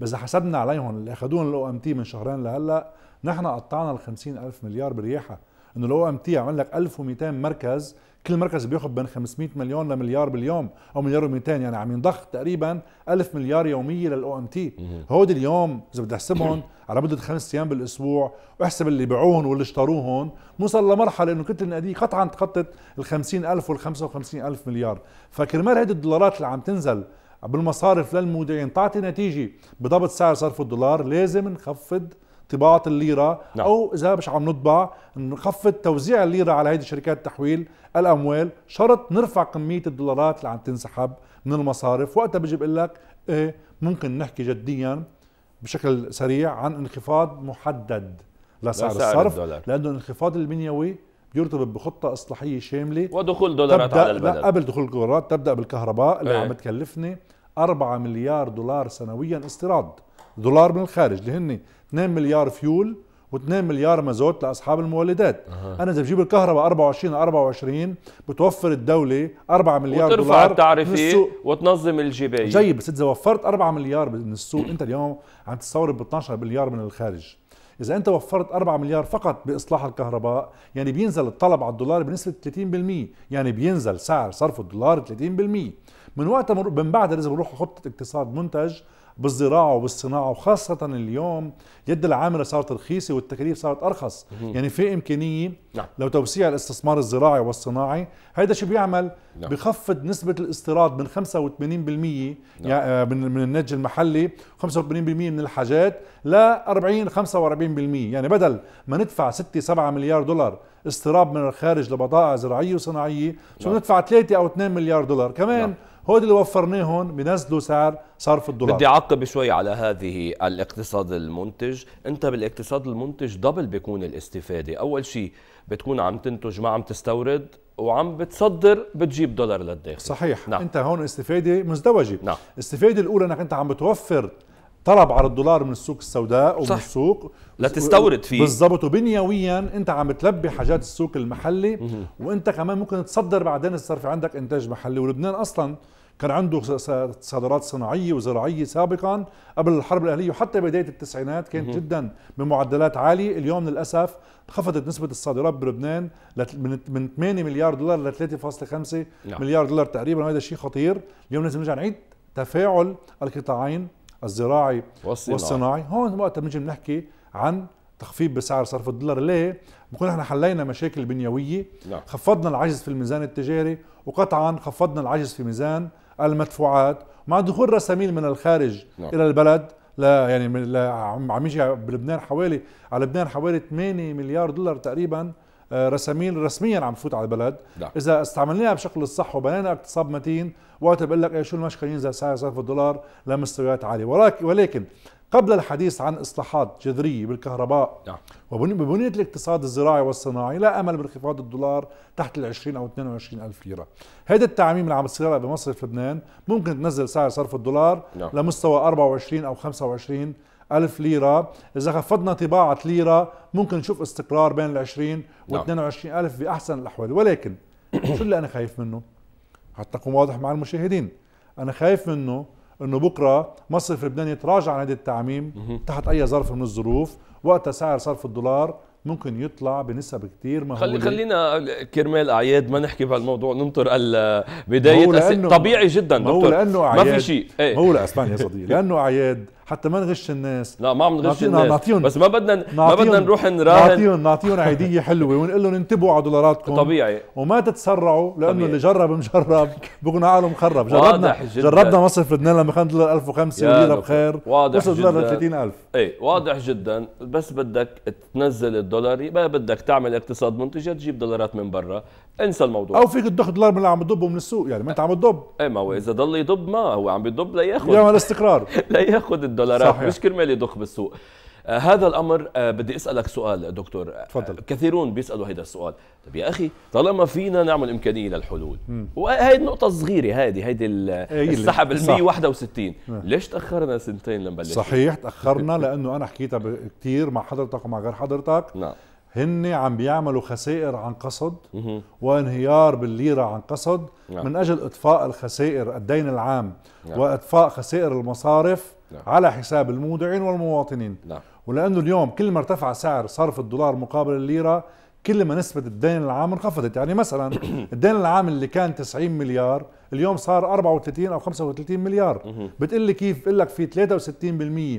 بس حسبنا عليهم اللي أخذوهم الأو أم تي من شهرين لهلأ نحن قطعنا ال 50 ألف مليار برياحة انه لو ام تي عمل لك 1200 مركز كل مركز بياخذ بين 500 مليون لمليار باليوم او مليار و200 يعني عم ينضخ تقريبا 1000 مليار يوميا للاو ام تي هودي اليوم اذا بدي احسبهم [clears throat] على مده خمس ايام بالاسبوع واحسب اللي بيعوهم واللي اشتروهم نوصل لمرحله انه كتله النقديه قطعا تخطط ال 50000 وال 55000 مليار فكرمال هيدي الدولارات اللي عم تنزل بالمصارف للمودعين تعطي نتيجه بضبط سعر صرف الدولار لازم نخفض طباعه الليره نعم. او اذا مش عم نطبع نخفض توزيع الليره على هذه شركات تحويل الاموال شرط نرفع كميه الدولارات اللي عم تنسحب من المصارف وقتها بيجي بقول لك إيه ممكن نحكي جديا بشكل سريع عن انخفاض محدد لسعر الصرف الدولار. لانه الانخفاض المنيوي بيرتبط بخطه اصلاحيه شامله ودخول دولارات على البلد قبل دخول الدولارات تبدا بالكهرباء اللي إيه. عم تكلفني 4 مليار دولار سنويا استيراد دولار من الخارج اللي هن 2 مليار فيول و2 مليار مازوت لاصحاب المولدات أه. انا اذا بجيب الكهرباء 24 24 بتوفر الدوله 4 مليار وترفع دولار التعريفي وتنظم الجبايه جيد بس اذا وفرت 4 مليار من السوق انت اليوم عم تستورد ب 12 مليار من الخارج اذا انت وفرت 4 مليار فقط باصلاح الكهرباء يعني بينزل الطلب على الدولار بنسبه 30% يعني بينزل سعر صرف الدولار 30% من وقتها من بعد لازم نروح خطه اقتصاد منتج بالزراعه وبالصناعه وخاصه اليوم يد العامله صارت رخيصه والتكاليف صارت ارخص يعني في امكانيه نعم. لو توسيع الاستثمار الزراعي والصناعي هذا شو بيعمل نعم. بخفض نسبه الاستيراد من 85% نعم. يعني من من الناتج المحلي 85% من الحاجات ل 40 45% يعني بدل ما ندفع 6 7 مليار دولار استيراد من الخارج لبضائع زراعيه وصناعيه شو نعم. ندفع 3 او 2 مليار دولار كمان نعم. هود اللي وفرناهم بنزلوا سعر صرف الدولار بدي اعقب شوي على هذه الاقتصاد المنتج انت بالاقتصاد المنتج دبل بيكون الاستفاده اول شيء بتكون عم تنتج ما عم تستورد وعم بتصدر بتجيب دولار للداخل صحيح نعم. انت هون استفاده مزدوجه نعم. الاستفاده الاولى انك انت عم بتوفر طلب على الدولار من السوق السوداء ومن صح. السوق لا تستورد فيه بالضبط وبنيويا انت عم تلبي حاجات السوق المحلي مم. وانت كمان ممكن تصدر بعدين الصرف في عندك انتاج محلي ولبنان اصلا كان عنده صادرات صناعيه وزراعيه سابقا قبل الحرب الاهليه وحتى بدايه التسعينات كانت جدا بمعدلات عاليه اليوم للاسف خفضت نسبه الصادرات بلبنان من 8 مليار دولار ل 3.5 نعم. مليار دولار تقريبا وهذا شيء خطير اليوم لازم نرجع نعيد تفاعل القطاعين الزراعي والصناعي, والصناعي. هون وقتها بنجي بنحكي عن تخفيض بسعر صرف الدولار ليه؟ بنكون احنا حلينا مشاكل بنيويه نعم. خفضنا العجز في الميزان التجاري وقطعا خفضنا العجز في ميزان المدفوعات مع دخول رسامين من الخارج نعم. الى البلد لا يعني عم يجي بلبنان حوالي على لبنان حوالي 8 مليار دولار تقريبا آه، رسامين رسميا عم تفوت على البلد لا. نعم. اذا استعملناها بشكل الصح وبنينا اقتصاد متين وقت بقول لك إيه، شو المشكله ينزل سعر صرف الدولار لمستويات عاليه ولكن قبل الحديث عن اصلاحات جذريه بالكهرباء نعم. وبنيه الاقتصاد الزراعي والصناعي لا امل بانخفاض الدولار تحت ال 20 او 22 الف ليره، هذا التعميم اللي عم بتصير في لبنان ممكن تنزل سعر صرف الدولار نعم. لمستوى 24 او 25 ألف ليرة إذا خفضنا طباعة ليرة ممكن نشوف استقرار بين العشرين نعم. واثنين وعشرين ألف بأحسن الأحوال ولكن شو اللي أنا خايف منه حتى أكون واضح مع المشاهدين أنا خايف منه انه بكره مصرف لبنان يتراجع عن هذا التعميم تحت اي ظرف من الظروف وقتها سعر صرف الدولار ممكن يطلع بنسب كثير مهوله خلي خلينا كرمال اعياد ما نحكي بهالموضوع ننطر بدايه أس... طبيعي جدا دكتور لأنه أعياد ما في شيء ايه؟ هو لاسبانيا صديقي لانه اعياد حتى ما نغش الناس لا ما عم نغش الناس نعطيهم بس ما بدنا ما بدنا نروح نراهن نعطيهم نعطيهم عيديه حلوه ونقول لهم انتبهوا على دولاراتكم طبيعي وما تتسرعوا لانه اللي جرب مجرب [laughs] بقنا عقله مخرب جربنا جربنا مصرف لبنان لما كان دولار 1005 وليلة بخير واضح وصل دولار 30000 اي واضح جدا بس بدك تنزل الدولار ما بدك تعمل اقتصاد منتجه تجيب دولارات من برا انسى الموضوع او فيك تضخ دولار من اللي عم تضبه من السوق يعني ما انت عم تضب اي ما هو اذا ضل يضب ما هو عم بيضب لياخذ يعمل استقرار [laughs] لياخذ الدولارات صحيح. مش كرمال يضخ بالسوق آه، هذا الامر آه، بدي اسالك سؤال دكتور آه، تفضل كثيرون بيسالوا هذا السؤال طب يا اخي طالما فينا نعمل امكانيه للحلول وهي النقطه الصغيره هذه هيدي السحب ال 161 نعم. ليش تاخرنا سنتين لنبلش صحيح تاخرنا [laughs] لانه انا حكيتها كثير مع حضرتك ومع غير حضرتك نعم هن عم بيعملوا خسائر عن قصد وانهيار بالليرة عن قصد نعم. من أجل إطفاء الخسائر الدين العام نعم. وإطفاء خسائر المصارف نعم. على حساب المودعين والمواطنين نعم. ولانه اليوم كل ما ارتفع سعر صرف الدولار مقابل الليره كل ما نسبة الدين العام انخفضت يعني مثلا [coughs] الدين العام اللي كان 90 مليار اليوم صار 34 أو 35 مليار بتقول لي كيف بقول لك في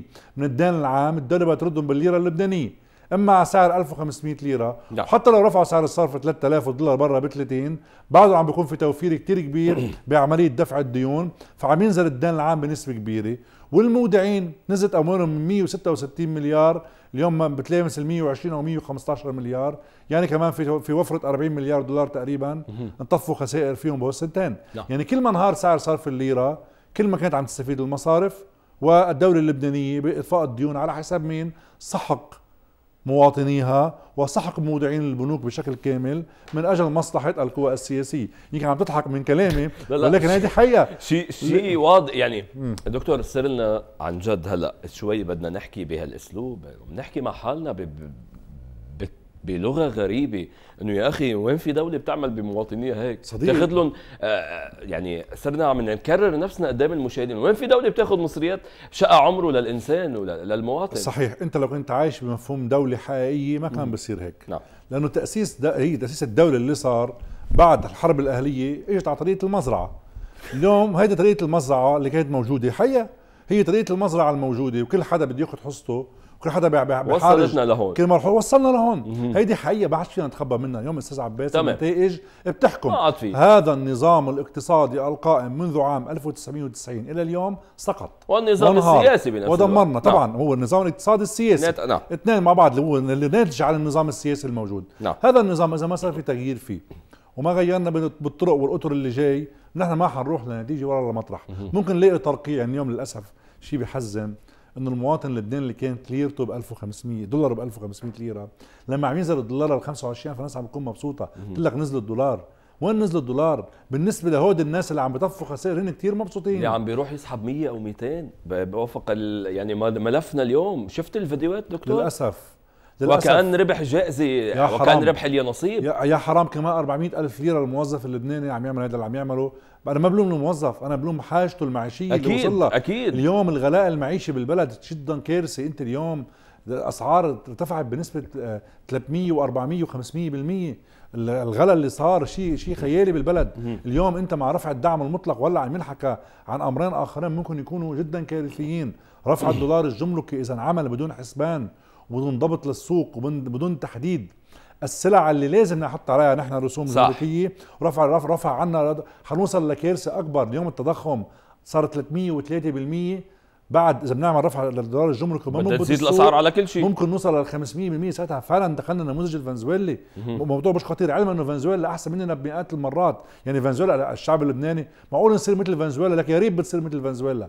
63% من الدين العام الدولة بتردهم بالليرة اللبنانية اما على سعر 1500 ليره نعم. حتى لو رفعوا سعر الصرف 3000 دولار برا ب 30 بعده عم بيكون في توفير كتير كبير [coughs] بعمليه دفع الديون فعم ينزل الدين العام بنسبه كبيره والمودعين نزلت اموالهم من 166 مليار اليوم بتلاقي مثل 120 او 115 مليار يعني كمان في في وفره 40 مليار دولار تقريبا انطفوا خسائر فيهم بهالسنتين نعم. يعني كل ما انهار سعر صرف الليره كل ما كانت عم تستفيد المصارف والدوله اللبنانيه باطفاء الديون على حساب مين سحق مواطنيها وسحق مودعين البنوك بشكل كامل من اجل مصلحه القوى السياسيه، يمكن عم تضحك من كلامي لا لا ولكن هذه حقيقه شيء شيء واضح يعني مم. دكتور صار لنا عن جد هلا شوي بدنا نحكي بهالاسلوب، بنحكي مع حالنا بلغه غريبه انه يا اخي وين في دوله بتعمل بمواطنيها هيك صديق تاخذ لهم آه، آه، يعني صرنا عم نكرر نفسنا قدام المشاهدين وين في دوله بتاخذ مصريات شقى عمره للانسان وللمواطن صحيح انت لو كنت عايش بمفهوم دوله حقيقيه ما كان بصير هيك نعم لانه تاسيس هي تاسيس الدوله اللي صار بعد الحرب الاهليه اجت على طريقه المزرعه اليوم هيدي طريقه المزرعه اللي كانت موجوده حقيقه هي طريقه المزرعه الموجوده وكل حدا بده ياخذ حصته كل حدا بيع وصلتنا لهون كل مرحله وصلنا لهون هيدي حقيقه ما فينا نتخبى منها يوم استاذ عباس تمام. النتائج بتحكم هذا النظام الاقتصادي القائم منذ عام 1990 الى اليوم سقط والنظام ونهار. السياسي بنفسه ودمرنا نعم. طبعا هو النظام الاقتصادي السياسي نعم. نعم. اثنين مع بعض اللي هو اللي ناتج عن النظام السياسي الموجود نعم. هذا النظام اذا ما صار في تغيير فيه وما غيرنا بالطرق والاطر اللي جاي نحن ما حنروح لنتيجه ولا لمطرح ممكن نلاقي ترقيع يعني اليوم للاسف شيء بحزن انه المواطن اللبناني اللي كانت ليرته ب 1500 دولار ب 1500 ليره لما عم ينزل الدولار ل 25 فالناس عم تكون مبسوطه قلت لك نزل الدولار وين نزل الدولار بالنسبه لهود الناس اللي عم بطفوا خسائر هن كثير مبسوطين اللي يعني عم بيروح يسحب 100 او 200 بوفق يعني ملفنا اليوم شفت الفيديوهات دكتور للاسف للأسف. وكان ربح جائزه وكان ربح اليانصيب يا, يا حرام كمان 400 الف ليره الموظف اللبناني عم يعمل هذا اللي عم يعمله انا ما بلوم الموظف انا بلوم حاجته المعيشيه اكيد اللي لها اكيد اليوم الغلاء المعيشي بالبلد جدا كارثي انت اليوم الاسعار ارتفعت بنسبه 300 و400 و500% الغلا اللي صار شيء شيء خيالي بالبلد اليوم انت مع رفع الدعم المطلق ولا عم ينحكى عن امرين اخرين ممكن يكونوا جدا كارثيين رفع الدولار الجمركي اذا انعمل بدون حسبان وبدون ضبط للسوق وبدون تحديد السلع اللي لازم نحط عليها نحن رسوم جمركيه رفع رفع رفع عنا حنوصل لكارثه اكبر اليوم التضخم صار 303% بعد اذا بنعمل رفع للدولار الجمركي وما تزيد الاسعار على كل شيء ممكن نوصل ل 500% ساعتها فعلا دخلنا نموذج الفنزويلي موضوع مش خطير علما انه فنزويلا احسن مننا بمئات المرات يعني فنزويلا الشعب اللبناني معقول نصير مثل فنزويلا لك يا ريت بتصير مثل فنزويلا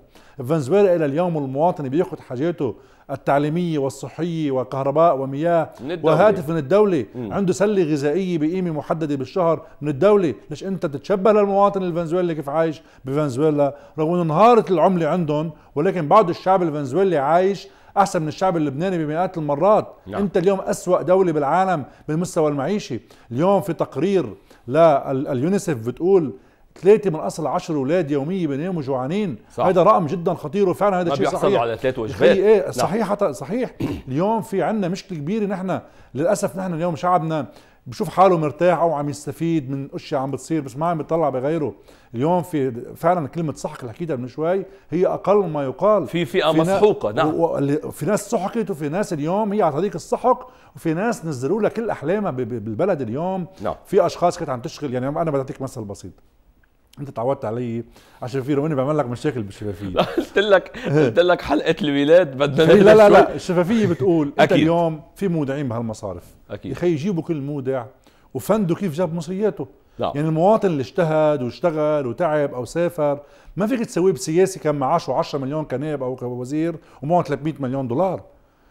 فنزويلا الى اليوم المواطن بياخذ حاجاته التعليميه والصحيه وكهرباء ومياه من وهاتف من الدوله مم. عنده سله غذائيه بقيمه محدده بالشهر من الدوله ليش انت تتشبه للمواطن الفنزويلي كيف عايش بفنزويلا رغم انه انهارت العمله عندهم ولكن بعض الشعب الفنزويلي عايش احسن من الشعب اللبناني بمئات المرات نعم. انت اليوم اسوا دوله بالعالم بالمستوى المعيشي اليوم في تقرير لليونيسف بتقول ثلاثه من اصل عشر اولاد يوميا بيناموا جوعانين هذا رقم جدا خطير وفعلا هذا شيء صحيح ما بيحصلوا على ثلاث وجبات ايه نعم. صحيح حتى صحيح اليوم في عندنا مشكله كبيره نحن للاسف نحن اليوم شعبنا بشوف حاله مرتاح او عم يستفيد من اشياء عم بتصير بس ما عم بيطلع بغيره اليوم في فعلا كلمه سحق اللي حكيتها من شوي هي اقل ما يقال في فئه مسحوقه نعم في ناس سحقت وفي ناس اليوم هي على طريق السحق وفي ناس نزلوا لها كل احلامها بالبلد اليوم نعم. في اشخاص كانت عم تشتغل يعني انا بدي اعطيك مثل بسيط انت تعودت علي عشان في روماني بعمل لك مشاكل بالشفافيه قلت لك قلت لك حلقه الولاد بدنا لا لا لا الشفافيه بتقول [laughs] انت أكيد. اليوم في مودعين بهالمصارف اكيد يا خي يجيبوا كل مودع وفندوا كيف جاب مصرياته لا. يعني المواطن اللي اجتهد واشتغل وتعب او سافر ما فيك تسويه بسياسي كان معاشه 10 مليون كنائب او كوزير ومعه 300 مليون دولار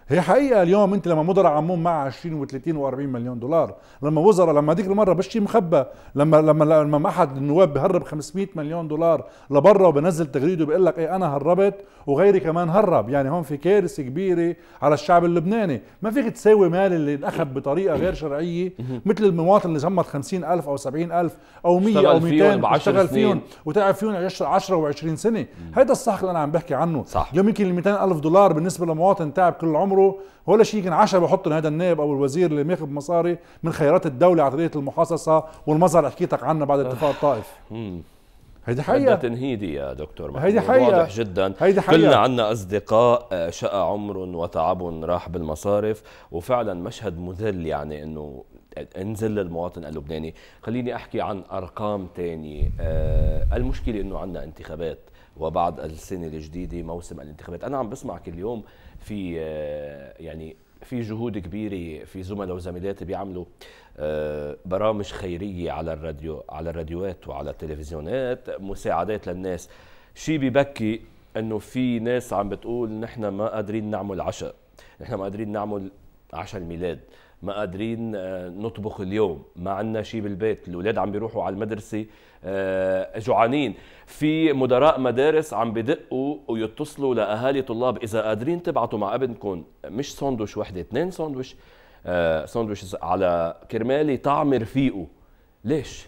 هي حقيقه اليوم انت لما مدراء عمون مع 20 و30 و40 مليون دولار لما وزراء لما هذيك المره بشي مخبى لما لما لما احد النواب بهرب 500 مليون دولار لبرا وبنزل تغريده بيقول لك ايه انا هربت وغيري كمان هرب يعني هون في كارثه كبيره على الشعب اللبناني ما فيك تساوي مال اللي انأخذ بطريقه غير شرعية مثل المواطن اللي زمت 50000 او 70000 او 100 او 200 اشتغل فيهم وتعب فيهم 10 و20 سنه هذا الصح اللي انا عم بحكي عنه صح. يمكن ال 200000 دولار بالنسبه لمواطن تعب كل عمره عمره ولا شيء يمكن عشاء بحطهم هذا النائب او الوزير اللي ماخذ مصاري من خيرات الدوله على طريقه المحاصصه والمظهر اللي حكيتك عنه بعد اتفاق الطائف هيدي حقيقة بدها تنهيدي يا دكتور محمود هيدي حقيقة واضح جدا هيدي حقيقة كلنا عنا أصدقاء آه، شقى عمرهم وتعبهم راح بالمصارف وفعلا مشهد مذل يعني أنه انزل للمواطن اللبناني خليني أحكي عن أرقام تانية أه المشكلة أنه عندنا انتخابات وبعد السنة الجديدة موسم الانتخابات أنا عم بسمع كل يوم في آه، يعني في جهود كبيره في زملاء وزميلاتي بيعملوا آه، برامج خيريه على الراديو على الراديوات وعلى التلفزيونات مساعدات للناس شيء ببكي انه في ناس عم بتقول نحن ما قادرين نعمل عشاء نحن ما قادرين نعمل عشاء الميلاد ما قادرين آه، نطبخ اليوم ما عندنا شيء بالبيت الاولاد عم بيروحوا على المدرسه آه، جوعانين في مدراء مدارس عم بدقوا ويتصلوا لاهالي طلاب اذا قادرين تبعتوا مع ابنكم مش ساندويش وحده اثنين ساندويش آه، ساندويش على كرمالي طعم رفيقه ليش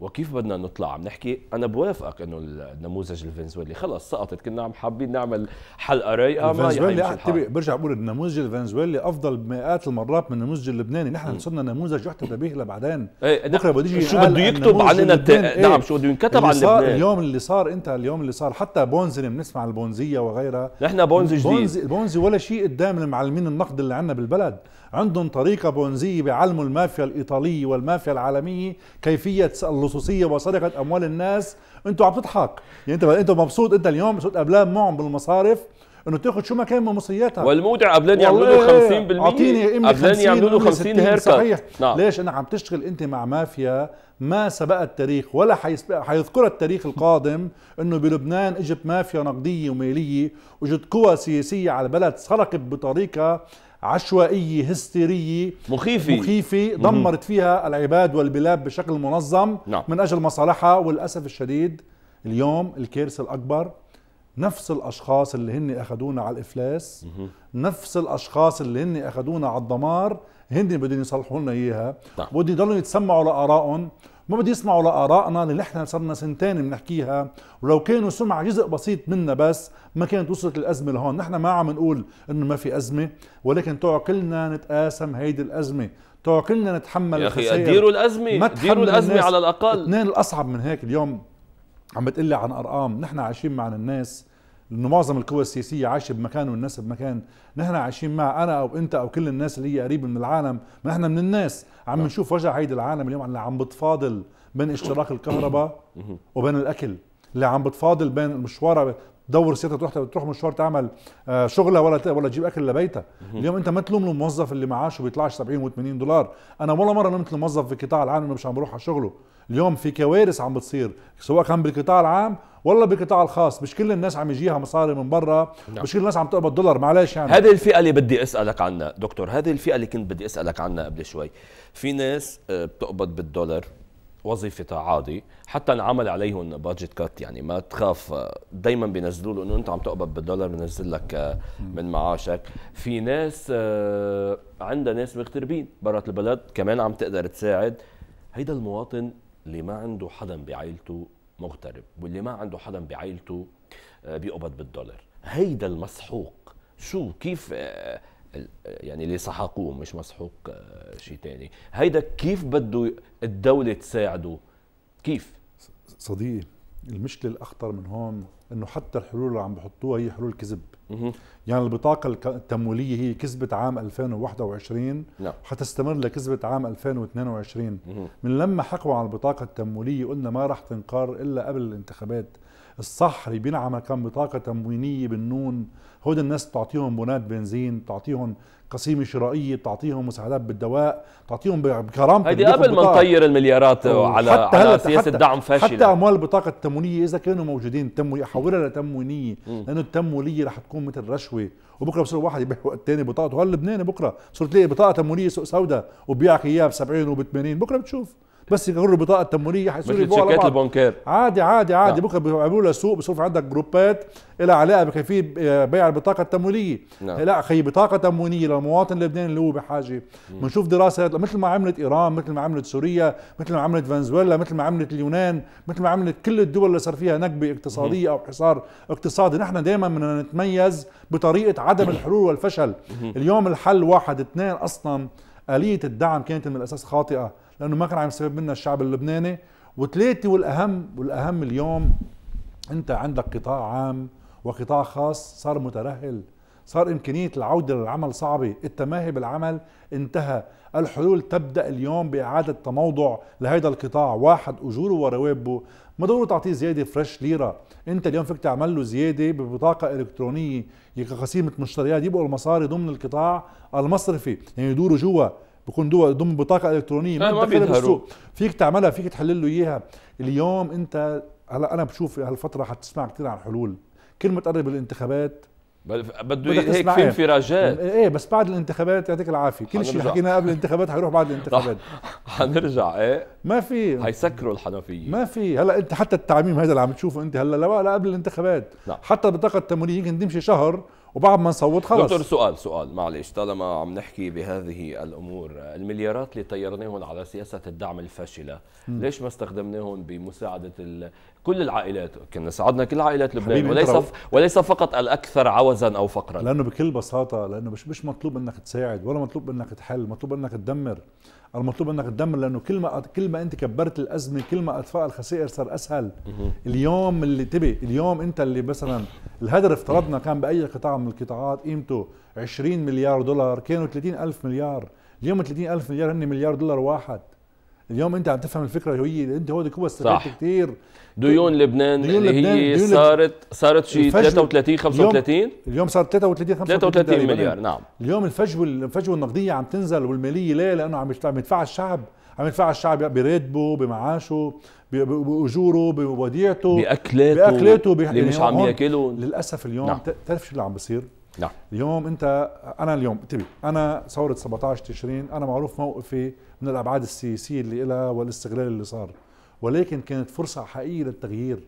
وكيف بدنا نطلع عم نحكي انا بوافقك انه النموذج الفنزويلي خلص سقطت كنا عم حابين نعمل حلقه رايقه ما يعني برجع بقول النموذج الفنزويلي افضل مئات المرات من النموذج اللبناني نحن صرنا نموذج يحتذى به لبعدين ايه بكره بده يجي شو بده يكتب عننا إيه، نعم شو بده ينكتب عن لبنان اليوم اللي صار انت اليوم اللي صار حتى بونزي بنسمع البونزيه وغيرها نحن بونزي جديد بونزي, بونزي ولا شيء قدام المعلمين النقد اللي عندنا بالبلد عندهم طريقة بونزية بيعلموا المافيا الإيطالية والمافيا العالمية كيفية اللصوصية وسرقة أموال الناس أنتوا عم تضحك يعني أنت أنت مبسوط أنت اليوم صرت قبلان معهم بالمصارف انه تاخذ شو ما كان من مصرياتها والمودع قبلان يعملوا له 50% اعطيني امي قبلان يعملوا له 50 هيركت صحيح نعم. ليش انا عم تشتغل انت مع مافيا ما سبق التاريخ ولا حيذكرها التاريخ القادم انه بلبنان اجت مافيا نقديه وماليه وجد قوى سياسيه على البلد سرقت بطريقه عشوائية هستيرية مخيفة مخيفة دمرت فيها العباد والبلاد بشكل منظم نعم. من أجل مصالحها وللاسف الشديد اليوم الكارثة الأكبر نفس الأشخاص اللي هن أخذونا على الإفلاس نفس الأشخاص اللي هن أخذونا على الدمار هن بدهم يصلحوا لنا إياها نعم. بدهم يضلوا يتسمعوا لآرائهم ما بده يسمعوا لارائنا اللي احنا صرنا سنتين بنحكيها ولو كانوا سمع جزء بسيط منا بس ما كانت وصلت الازمه لهون نحن ما عم نقول انه ما في ازمه ولكن تعقلنا نتقاسم هيدي الازمه تعقلنا نتحمل يا اخي اديروا الازمه ما ديروا الازمه على الاقل اثنين الاصعب من هيك اليوم عم بتقلي عن ارقام نحن عايشين مع الناس لانه معظم القوى السياسيه عايشه بمكان والناس بمكان نحن عايشين مع انا او انت او كل الناس اللي هي قريبه من العالم ما احنا من الناس عم نعم. نشوف وجع هيدي العالم اليوم اللي عم بتفاضل بين اشتراك [coughs] الكهرباء وبين الاكل اللي عم بتفاضل بين المشوار تدور سيارتها تروح تروح مشوار تعمل آه، شغلها ولا ولا تجيب اكل لبيتها اليوم انت ما تلوم الموظف اللي معاشه بيطلعش 70 و80 دولار انا ولا مره لمت الموظف في قطاع العام انه مش عم بروح على شغله اليوم في كوارث عم بتصير سواء كان بالقطاع العام والله بالقطاع الخاص مش كل الناس عم يجيها مصاري من برا نعم. مش كل الناس عم تقبض دولار معلش يعني هذه الفئه اللي بدي اسالك عنها دكتور هذه الفئه اللي كنت بدي اسالك عنها قبل شوي في ناس آه، بتقبض بالدولار وظيفة عادي حتى انعمل عليهم بادجت كات يعني ما تخاف آه، دائما بينزلوا له انه انت عم تقبض بالدولار بنزل لك آه، من معاشك في ناس عندها ناس مغتربين برات البلد كمان عم تقدر تساعد هيدا المواطن اللي ما عنده حدا بعائلته مغترب واللي ما عنده حدا بعائلته آه، بيقبض بالدولار هيدا المسحوق شو كيف آه، آه، يعني اللي سحقوه مش مسحوق شيء تاني هيدا كيف بده الدولة تساعده كيف صديقي المشكلة الأخطر من هون إنه حتى الحلول اللي عم بحطوها هي حلول كذب يعني البطاقة التمويلية هي كسبت عام 2021 نعم حتستمر لكسبة عام 2022 مه. من لما حكوا عن البطاقة التمويلية قلنا ما راح تنقر إلا قبل الانتخابات الصحري بينعمها كان بطاقة تموينية بالنون هود الناس بتعطيهم بونات بنزين بتعطيهم قسيمه شرائيه بتعطيهم مساعدات بالدواء بتعطيهم بكرامه هيدي قبل ما نطير المليارات على حتى على سياسه حتى دعم فاشله حتى اموال البطاقه التمويليه اذا كانوا موجودين تموي حولها لتموينيه لانه التمويليه رح تكون مثل رشوه وبكره بصير واحد يبيع وقت الثاني بطاقته هلا اللبناني بكره صرت تلاقي بطاقه تمويليه سوداء وبيعك اياها ب 70 وب 80 بكره بتشوف بس يغروا البطاقه التموينيه حيصير يبيعوا شركات البنكير عادي عادي عادي بكره نعم. بيعملوا لها سوق بيصير في عندك جروبات لها علاقه بكيفيه بيع البطاقه التموينيه نعم. لا خي بطاقه تموينيه للمواطن اللبناني اللي هو بحاجه بنشوف دراسات مثل ما عملت ايران مثل ما عملت سوريا مثل ما عملت فنزويلا مثل ما عملت اليونان مثل ما عملت كل الدول اللي صار فيها نكبه اقتصاديه او حصار اقتصادي نحن دائما بدنا نتميز بطريقه عدم الحلول والفشل اليوم الحل واحد اثنين اصلا آلية الدعم كانت من الأساس خاطئة لانه ما كان عم يستفيد منها الشعب اللبناني وثلاثه والاهم والاهم اليوم انت عندك قطاع عام وقطاع خاص صار مترهل صار إمكانية العودة للعمل صعبة التماهي بالعمل انتهى الحلول تبدأ اليوم بإعادة تموضع لهذا القطاع واحد أجوره وروابه ما ضروري تعطيه زيادة فريش ليرة انت اليوم فيك تعمل له زيادة ببطاقة إلكترونية كقسيمة مشتريات يبقوا المصاري ضمن القطاع المصرفي يعني يدوروا جوا بكون ضمن بطاقه الكترونيه آه، ما بالسوق فيك تعملها فيك تحلل له اياها اليوم انت هلا انا بشوف هالفتره حتسمع كثير عن حلول كل ما تقرب الانتخابات بده هيك في انفراجات إيه،, ايه بس بعد الانتخابات يعطيك العافيه كل شيء حكيناه قبل الانتخابات حيروح بعد الانتخابات [laughs] حنرجع ايه ما في حيسكروا الحنفيه ما في هلا انت حتى التعميم هذا اللي عم تشوفه انت هلا لا قبل الانتخابات نعم. حتى البطاقه التمويليه يمكن تمشي شهر وبعد ما نصوت خلص دكتور سؤال سؤال معلش طالما عم نحكي بهذه الامور المليارات اللي طيرناهم على سياسه الدعم الفاشله م. ليش ما استخدمناهم بمساعده ال... كل العائلات كنا ساعدنا كل عائلات لبنان وليس ف... وليس فقط الاكثر عوزا او فقرا لانه بكل بساطه لانه مش مش مطلوب انك تساعد ولا مطلوب انك تحل مطلوب انك تدمر المطلوب انك تدمر لانه كل ما كل ما انت كبرت الازمه كل ما اطفاء الخسائر صار اسهل اليوم اللي تبي اليوم انت اللي مثلا الهدر افترضنا كان باي قطاع من القطاعات قيمته 20 مليار دولار كانوا 30 الف مليار اليوم 30 الف مليار هن مليار دولار واحد اليوم انت عم تفهم الفكره هي انت هو هو استفدت كثير ديون لبنان ديون اللي لبنان هي ديون صارت صارت شيء 33 35 اليوم, اليوم صارت 33 35 33 مليار نعم اليوم الفجوه الفجوه النقديه عم تنزل والماليه ليه؟ لانه عم يدفع الشعب عم يدفع الشعب براتبه بمعاشه باجوره بوديعته باكلاته باكلاته بح... اللي مش عم ياكلوا للاسف اليوم نعم. تعرف شو اللي عم بصير؟ نعم اليوم انت انا اليوم انتبه انا ثوره 17 تشرين انا معروف موقفي من الابعاد السياسيه اللي لها والاستغلال اللي صار ولكن كانت فرصه حقيقيه للتغيير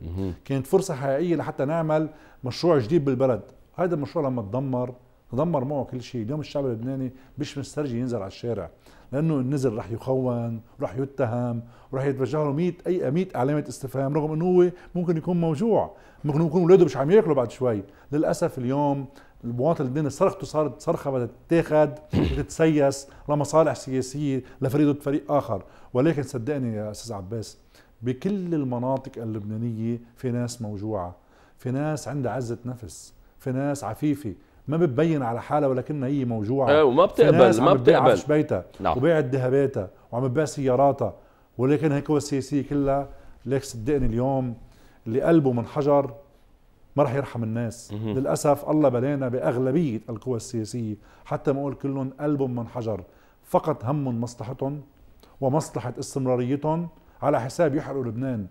كانت فرصه حقيقيه لحتى نعمل مشروع جديد بالبلد هذا المشروع لما تدمر تدمر معه كل شيء اليوم الشعب اللبناني مش مسترجي ينزل على الشارع لانه النزل رح يخون رح يتهم رح يتوجه له 100 اي 100 علامه استفهام رغم انه هو ممكن يكون موجوع ممكن يكون اولاده مش عم ياكلوا بعد شوي للاسف اليوم المواطن الديني صرخته صارت صرخه بدها تتاخد وتتسيس [coughs] لمصالح سياسيه لفريق ضد فريق اخر ولكن صدقني يا استاذ عباس بكل المناطق اللبنانيه في ناس موجوعه في ناس عندها عزه نفس في ناس عفيفه ما بتبين على حالها ولكنها هي موجوعه أه وما بتقبل ما بتقبل بيتها نعم. وبيعت ذهباتها وعم بتبيع سياراتها ولكن هيك هو السياسيه كلها ليك صدقني اليوم اللي قلبه من حجر ما رح يرحم الناس للأسف الله بلانا بأغلبية القوى السياسية حتى ما أقول كلهم قلبهم من حجر فقط همهم مصلحتهم ومصلحة استمراريتهم على حساب يحرقوا لبنان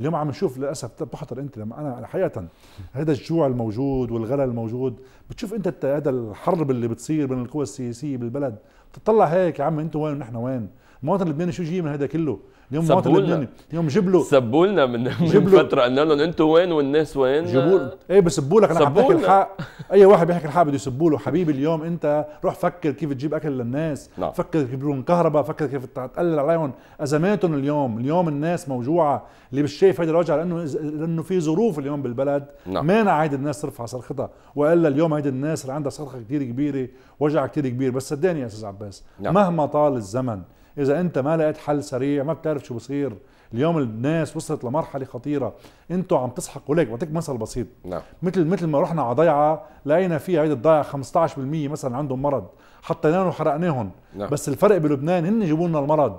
اليوم عم نشوف للأسف بتحضر أنت لما أنا حقيقة هذا الجوع الموجود والغلا الموجود بتشوف أنت هذا الحرب اللي بتصير بين القوى السياسية بالبلد بتطلع هيك يا عم أنتوا وين ونحن وين المواطن اللبناني شو جاي من هذا كله اليوم المواطن اللبناني اليوم جيب له سبوا لنا من, من فتره قلنا لهم انتم وين والناس وين جيبوا ايه بسبوا لك انا عم بحكي الحق اي واحد بيحكي الحق بده يسبوا له حبيبي اليوم انت روح فكر كيف تجيب اكل للناس نعم. فكر كيف بدون كهرباء فكر كيف تقلل عليهم ازماتهم اليوم اليوم الناس موجوعه اللي مش شايف هيدا الوجع لانه لانه في ظروف اليوم بالبلد نعم. مانع هيدي الناس ترفع صرختها والا اليوم هيدي الناس اللي عندها صرخه كثير كبيره وجع كثير كبير بس صدقني يا استاذ عباس نعم. مهما طال الزمن اذا انت ما لقيت حل سريع ما بتعرف شو بصير اليوم الناس وصلت لمرحله خطيره انتم عم تسحقوا ليك بعطيك مثل بسيط نعم. مثل مثل ما رحنا على ضيعه لقينا فيها هيدي الضيعه 15% مثلا عندهم مرض حطيناهم وحرقناهم نعم. بس الفرق بلبنان هن جابوا لنا المرض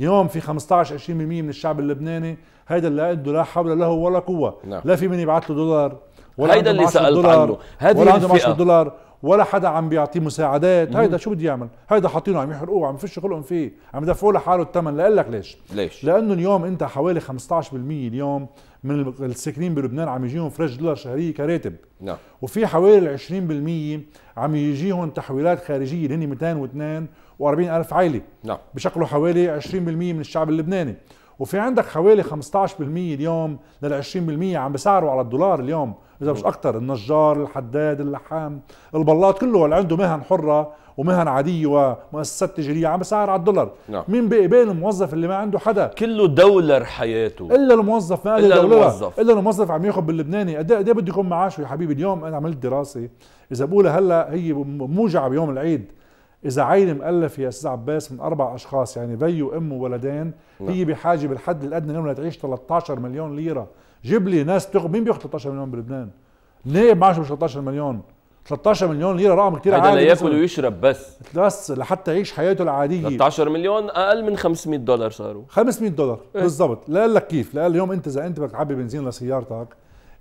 اليوم في 15 20% من الشعب اللبناني هيدا اللي عنده لا حول له ولا قوه نعم. لا في من يبعث له دولار ولا هيدا اللي سالت عنه هذه ولا عنده دولار ولا حدا عم بيعطيه مساعدات هيدا شو بده يعمل هيدا حاطينه عم يحرقوه عم فش خلقهم فيه عم يدفعوا لحاله الثمن لاقول لك ليش ليش لانه اليوم انت حوالي 15% اليوم من الساكنين بلبنان عم يجيهم فريش دولار شهريه كراتب نعم وفي حوالي 20% عم يجيهم تحويلات خارجيه هن 202 و40 الف عائله نعم بشكلوا حوالي 20% من الشعب اللبناني وفي عندك حوالي 15% اليوم لل 20% عم بسعروا على الدولار اليوم اذا مش اكثر النجار الحداد اللحام البلاط كله اللي عنده مهن حره ومهن عاديه ومؤسسات تجاريه عم بسعر على الدولار نعم. مين بقي بين الموظف اللي ما عنده حدا كله دولار حياته الا الموظف ما الا دولار الموظف. الا الموظف عم ياخذ باللبناني إيه- قد ايه بده يكون معاشه يا حبيبي اليوم انا عملت دراسه اذا بقولها هلا هي موجعه بيوم العيد اذا عائله مؤلفه يا استاذ عباس من اربع اشخاص يعني بي وام وولدين نعم. هي بحاجه بالحد الادنى لانها تعيش 13 مليون ليره جيب لي ناس تغ... مين بياخذ 13 مليون بلبنان؟ نائب معاش مش 13 مليون؟ 13 مليون ليره رقم كثير عالي هذا ياكل ويشرب بس بس لحتى يعيش حياته العاديه 13 مليون اقل من 500 دولار صاروا 500 دولار إيه؟ بالضبط لا لك كيف لا اليوم انت اذا انت بدك تعبي بنزين لسيارتك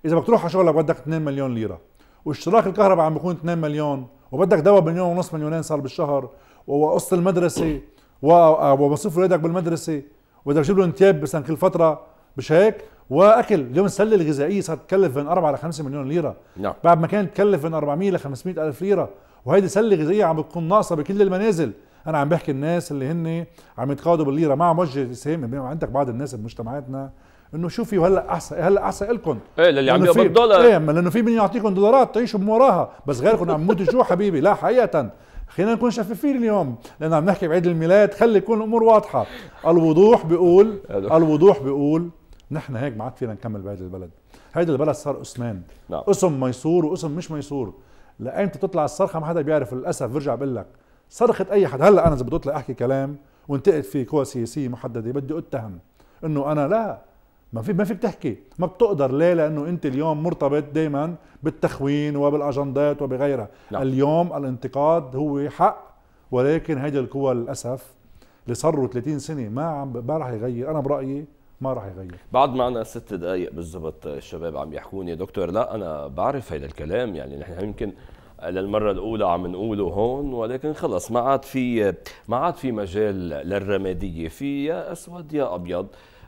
اذا بدك تروح على شغلك بدك 2 مليون ليره واشتراك الكهرباء عم بيكون 2 مليون وبدك دواء مليون ونص مليونين صار بالشهر وقصه المدرسه ومصروف آه، اولادك بالمدرسه وبدك تجيب لهم ثياب مثلا كل فتره مش هيك واكل اليوم السله الغذائيه صارت تكلف بين 4 ل 5 مليون ليره نعم بعد ما كانت تكلف بين 400 ل 500 الف ليره وهيدي سله غذائيه عم بتكون ناقصه بكل المنازل انا عم بحكي الناس اللي هن عم يتقاضوا بالليره ما عم وجه سهام عندك بعض الناس بمجتمعاتنا انه شو في هلا احسن هلا احسن لكم ايه للي عم يقبض دولار ايه لانه في من يعطيكم دولارات تعيشوا من وراها بس غيركم عم يموت جوع حبيبي لا حقيقه خلينا نكون شفافين اليوم لان عم نحكي بعيد الميلاد خلي يكون الامور واضحه الوضوح بيقول الوضوح بيقول نحن هيك ما عاد فينا نكمل بهيدا البلد هيدا البلد صار اسمان نعم. اسم ميسور واسم مش ميسور لايمتى تطلع الصرخه ما حدا بيعرف للاسف برجع بقول لك صرخه اي حد هلا انا اذا بدي اطلع احكي كلام وانتقد في قوى سياسيه محدده بدي اتهم انه انا لا ما في ما فيك تحكي ما بتقدر ليه لانه انت اليوم مرتبط دائما بالتخوين وبالاجندات وبغيرها نعم. اليوم الانتقاد هو حق ولكن هيدي القوى للاسف اللي صاروا 30 سنه ما عم ما راح يغير انا برايي ما راح يغير بعد معنا ست دقائق بالضبط الشباب عم يحكوني دكتور لا انا بعرف هيدا الكلام يعني نحن يمكن للمره الاولى عم نقوله هون ولكن خلص ما عاد في ما عاد في مجال للرماديه في يا اسود يا ابيض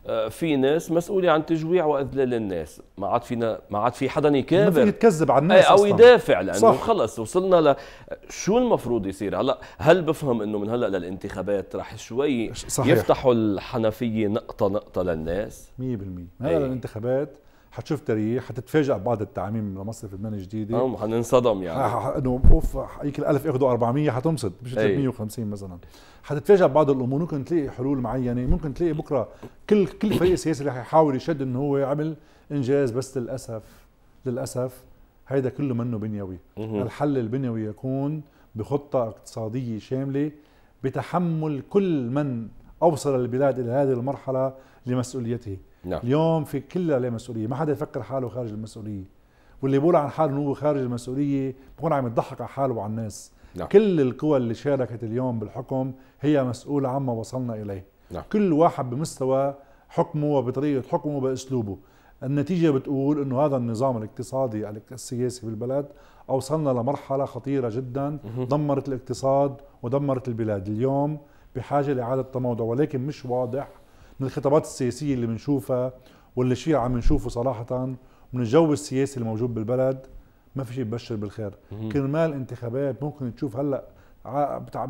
آه، في ناس مسؤوله عن تجويع واذلال الناس ما عاد فينا ما عاد في حدا يكابر ما يتكذب على الناس إيه، او يدافع لانه صح. خلص وصلنا ل شو المفروض يصير هلا هل بفهم انه من هلا للانتخابات رح شوي صحيح. يفتحوا الحنفيه نقطه نقطه للناس 100% هلا إيه. للانتخابات حتشوف تاريخ حتتفاجئ بعض التعميم لمصرف لبنان الجديده اه حننصدم يعني انه اوف هيك 1000 اخذوا 400 حتنصد مش 350 إيه. مثلا حتتفاجئ بعض الامور ممكن تلاقي حلول معينه ممكن تلاقي بكره كل كل فريق سياسي رح يحاول يشد انه هو عمل انجاز بس للاسف للاسف هيدا كله منه بنيوي الحل البنيوي يكون بخطه اقتصاديه شامله بتحمل كل من اوصل البلاد الى هذه المرحله لمسؤوليته نعم. اليوم في كل عليه مسؤوليه ما حدا يفكر حاله خارج المسؤوليه واللي بيقول عن حاله انه هو خارج المسؤوليه بكون عم يضحك على حاله وعلى الناس نعم. كل القوى اللي شاركت اليوم بالحكم هي مسؤوله عما وصلنا اليه نعم. كل واحد بمستوى حكمه وبطريقه حكمه وباسلوبه النتيجة بتقول انه هذا النظام الاقتصادي السياسي بالبلد اوصلنا لمرحلة خطيرة جدا دمرت الاقتصاد ودمرت البلاد اليوم بحاجة لإعادة تموضع ولكن مش واضح من الخطابات السياسيه اللي بنشوفها واللي شيء عم نشوفه صراحه من الجو السياسي الموجود بالبلد ما في شيء ببشر بالخير كرمال انتخابات ممكن تشوف هلا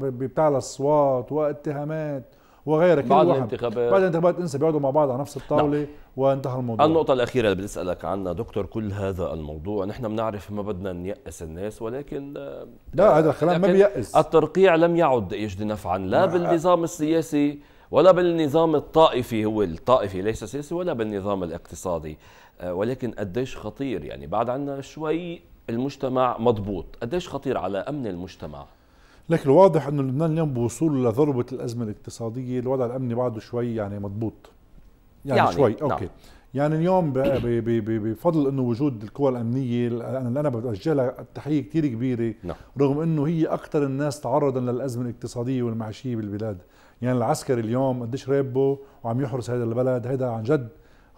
بتعلى الصوات واتهامات وغيرها كل بعد الانتخابات بعد الانتخابات انسى بيقعدوا مع بعض على نفس الطاوله نعم. وانتهى الموضوع النقطه الاخيره اللي بدي اسالك عنها دكتور كل هذا الموضوع نحن بنعرف ما بدنا نيأس الناس ولكن لا هذا الكلام ما بيأس الترقيع لم يعد يجدي نفعا لا بالنظام السياسي ولا بالنظام الطائفي هو الطائفي ليس سياسي ولا بالنظام الاقتصادي آه، ولكن قديش خطير يعني بعد عنا شوي المجتمع مضبوط قديش خطير على أمن المجتمع لكن الواضح أنه لبنان اليوم بوصول لذروة الأزمة الاقتصادية الوضع الأمني بعده شوي يعني مضبوط يعني, يعني شوي نعم. أوكي يعني اليوم بفضل انه وجود القوى الامنيه اللي انا بوجه لها تحيه كثير كبيره نعم. رغم انه هي اكثر الناس تعرضا للازمه الاقتصاديه والمعيشيه بالبلاد يعني العسكري اليوم قديش رابه وعم يحرس هذا البلد هذا عن جد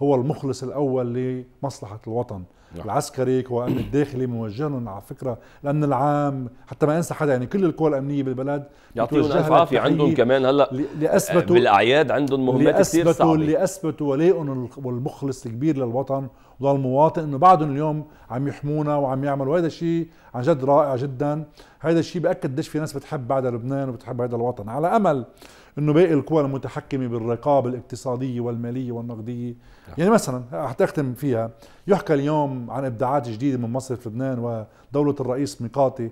هو المخلص الاول لمصلحه الوطن نعم. العسكري والامن الداخلي موجه على فكره الامن العام حتى ما انسى حدا يعني كل القوى الامنيه بالبلد يعطيهم الف عافيه عندهم كمان هلا لأثبتوا آه، بالاعياد عندهم مهمات كثير صعبه اللي اثبتوا ولائهم المخلص الكبير للوطن وللمواطن انه بعدهم اليوم عم يحمونا وعم يعملوا هذا الشيء عن جد رائع جدا هذا الشيء باكد قديش في ناس بتحب بعد لبنان وبتحب هذا الوطن على امل انه باقي القوى المتحكمه بالرقابه الاقتصاديه والماليه والنقديه نعم. يعني مثلا حتختم فيها يحكى اليوم عن ابداعات جديده من مصرف لبنان ودوله الرئيس ميقاتي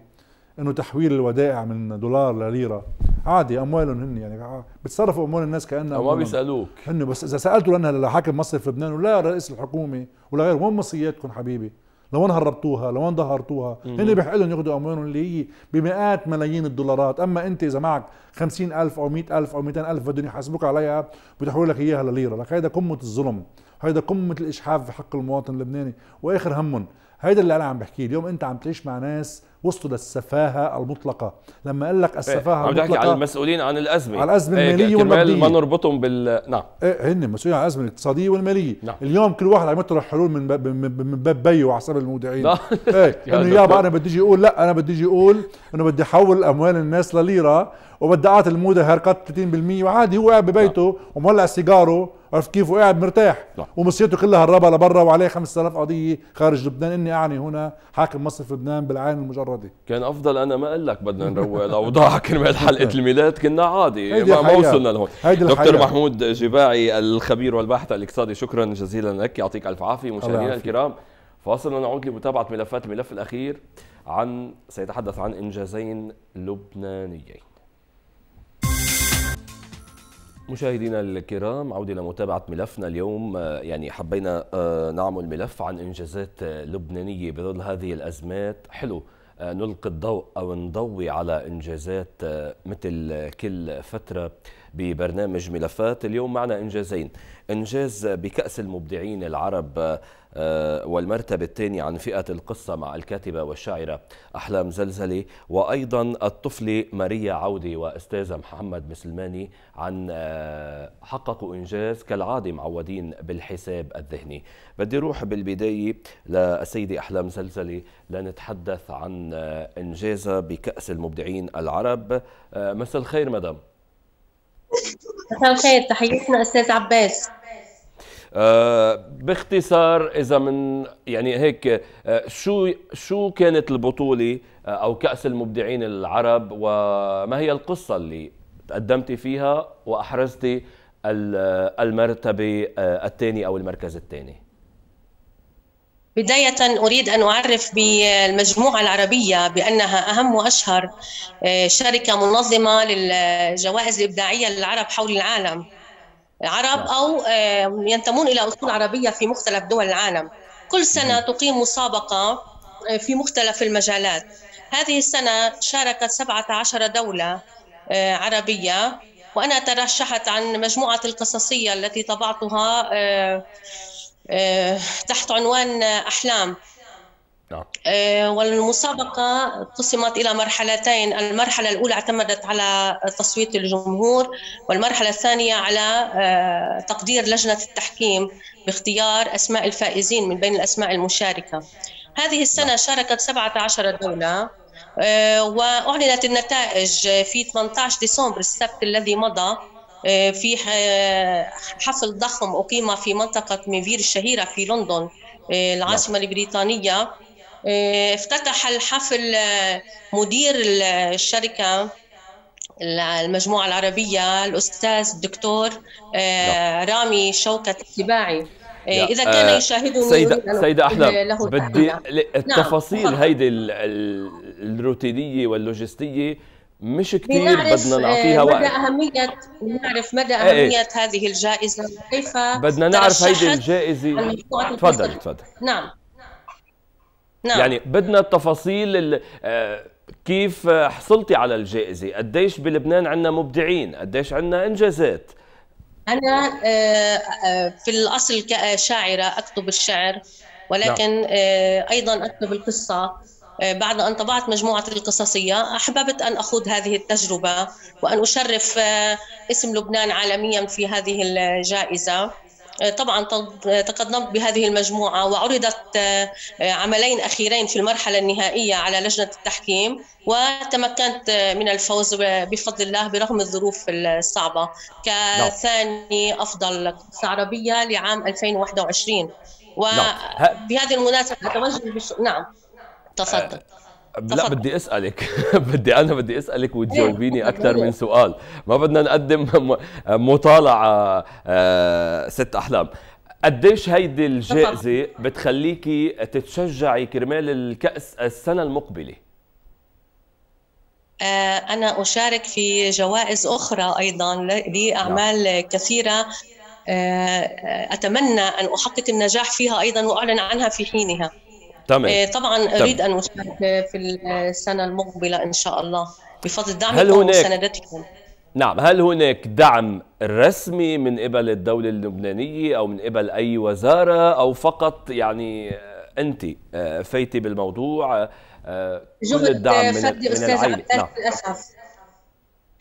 انه تحويل الودائع من دولار لليره عادي اموالهم هن يعني آه، بتصرفوا اموال الناس كانها ما بيسالوك هن بس اذا سالتوا لانها لحاكم مصرف لبنان ولا رئيس الحكومه ولا غيره وين مصرياتكم حبيبي لوين هربتوها لوين ظهرتوها هن بحق لهم ياخذوا اموالهم اللي هي بمئات ملايين الدولارات اما انت اذا معك 50000 او 100000 او 200000 بدهم يحاسبوك عليها بتحولوا لك اياها لليره لك هيدا قمه الظلم هيدا قمه الاشحاف في حق المواطن اللبناني واخر همهم هيدا اللي انا عم بحكيه اليوم انت عم تعيش مع ناس وصلوا للسفاهه المطلقه لما قال لك السفاهه إيه. المطلقه على المسؤولين عن الازمه على الازمه إيه. الماليه والماديه ما نربطهم بال نعم إيه هن مسؤولين عن الازمه الاقتصاديه والماليه نعم. اليوم كل واحد عم يطرح حلول من باب من باب بيه وعصاب المودعين نعم. ايه [laughs] انه يابا انا بدي اجي اقول لا انا بدي اجي اقول انه بدي احول اموال الناس لليره وبدعات الموده هيركت 30% وعادي هو قاعد ببيته ومولع سيجاره عرفت كيف وقاعد مرتاح ومصيته كلها هربها لبرا وعليه 5000 قضيه خارج لبنان اني اعني هنا حاكم مصرف لبنان بالعين المجرده كان افضل انا ما اقول لك بدنا نروق الاوضاع كرمال [laughs] حلقه [laughs] الميلاد كنا عادي ما, وصلنا لهون دكتور محمود جباعي الخبير والباحث الاقتصادي شكرا جزيلا لك يعطيك الف عافيه مشاهدينا الكرام فاصل نعود لمتابعه ملفات الملف الاخير عن سيتحدث عن انجازين لبنانيين مشاهدينا الكرام عودة لمتابعة ملفنا اليوم آه، يعني حبينا آه، نعمل ملف عن إنجازات آه، لبنانية بظل هذه الأزمات حلو نلقي الضوء أو نضوي على إنجازات مثل كل فترة ببرنامج ملفات اليوم معنا إنجازين إنجاز بكأس المبدعين العرب آه، والمرتبة الثانية عن فئة القصة مع الكاتبة والشاعرة أحلام زلزلة وأيضا الطفلة ماريا عودي وأستاذة محمد مسلماني عن آه، حققوا إنجاز كالعادة معودين بالحساب الذهني بدي روح بالبداية للسيدة أحلام زلزلة لنتحدث عن آه، إنجازها بكأس المبدعين العرب مساء الخير مدام مساء الخير تحياتنا أستاذ عباس آه، باختصار اذا من يعني هيك آه، شو شو كانت البطوله آه، او كاس المبدعين العرب وما هي القصه اللي تقدمتي فيها واحرزتي المرتبه الثانيه او المركز الثاني بداية أريد أن أعرف بالمجموعة العربية بأنها أهم وأشهر شركة منظمة للجوائز الإبداعية للعرب حول العالم عرب نعم. أو ينتمون إلى أصول عربية في مختلف دول العالم كل سنة تقيم مسابقة آه، في مختلف المجالات هذه السنة شاركت 17 دولة آه، عربية وأنا ترشحت عن مجموعة القصصية التي طبعتها آه، تحت عنوان أحلام نعم. آه، والمسابقة قسمت إلى مرحلتين المرحلة الأولى اعتمدت على تصويت الجمهور والمرحلة الثانية على آه، تقدير لجنة التحكيم باختيار أسماء الفائزين من بين الأسماء المشاركة هذه السنة نعم. شاركت 17 دولة آه، وأعلنت النتائج في 18 ديسمبر السبت الذي مضى في حفل ضخم أقيم في منطقة ميفير الشهيرة في لندن نعم. العاصمة البريطانية آه، افتتح الحفل آه، مدير الشركه المجموعة العربية الأستاذ الدكتور آه، نعم. رامي شوكة السباعي إذا كان يشاهدني سيدة, سيدة أحلام بدي نعم. التفاصيل نعم. هيدي الروتينية واللوجستية مش كثير بدنا نعطيها وقت مدى أهمية نعرف مدى أهمية ايه. هذه الجائزة كيف بدنا نعرف هيدي الجائزة تفضل تفضل نعم نعم. يعني بدنا التفاصيل آه، كيف حصلتي على الجائزة قديش بلبنان عندنا مبدعين قديش عندنا إنجازات أنا آه، آه، في الأصل كشاعرة أكتب الشعر ولكن نعم. أيضا أكتب القصة بعد أن طبعت مجموعة القصصية أحببت أن أخوض هذه التجربة وأن أشرف اسم لبنان عالميا في هذه الجائزة آه، طبعا آه، تقدمت بهذه المجموعة وعرضت آه، عملين أخيرين في المرحلة النهائية على لجنة التحكيم وتمكنت من الفوز بفضل الله برغم الظروف الصعبة نعم. كثاني أفضل قصة عربية لعام 2021 نعم. وبهذه المناسبة أتوجه بش... نعم تفضل لا بدي اسالك [laughs] بدي انا بدي اسالك وتجاوبيني إيه، اكثر إيه. من سؤال ما بدنا نقدم مطالعه آه، ست احلام قديش هيدي الجائزه بتخليكي تتشجعي كرمال الكاس السنه المقبله آه، انا اشارك في جوائز اخرى ايضا لاعمال نعم. كثيره آه، اتمنى ان احقق النجاح فيها ايضا واعلن عنها في حينها تمام آه، طبعا اريد تمام. ان اشارك في السنه المقبله ان شاء الله بفضل دعم هل هناك نعم هل هناك دعم رسمي من قبل الدولة اللبنانية أو من قبل أي وزارة أو فقط يعني آه، أنت آه، فيتي بالموضوع كل الدعم من, من العائلة نعم. للأسف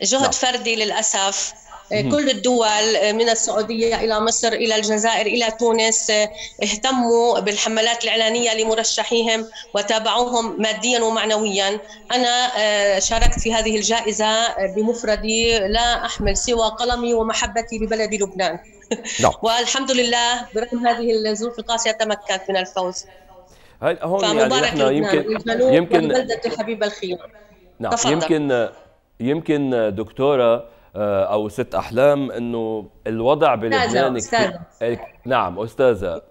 جهد نعم. فردي للأسف آه، كل الدول آه، من السعودية إلى مصر إلى الجزائر إلى تونس آه، اهتموا بالحملات الإعلانية لمرشحيهم وتابعوهم ماديا ومعنويا أنا شاركت في هذه الجائزة بمفردي لا أحمل سوى قلمي ومحبتي لبلدي لبنان [laughs] نعم. والحمد لله برغم هذه الظروف القاسية تمكنت من الفوز هون يعني نحن يمكن يمكن البلدة الحبيبة الخير نعم يمكن يمكن دكتوره آه، او ست احلام انه الوضع بلبنان أستاذة. كتير... إيه، نعم استاذه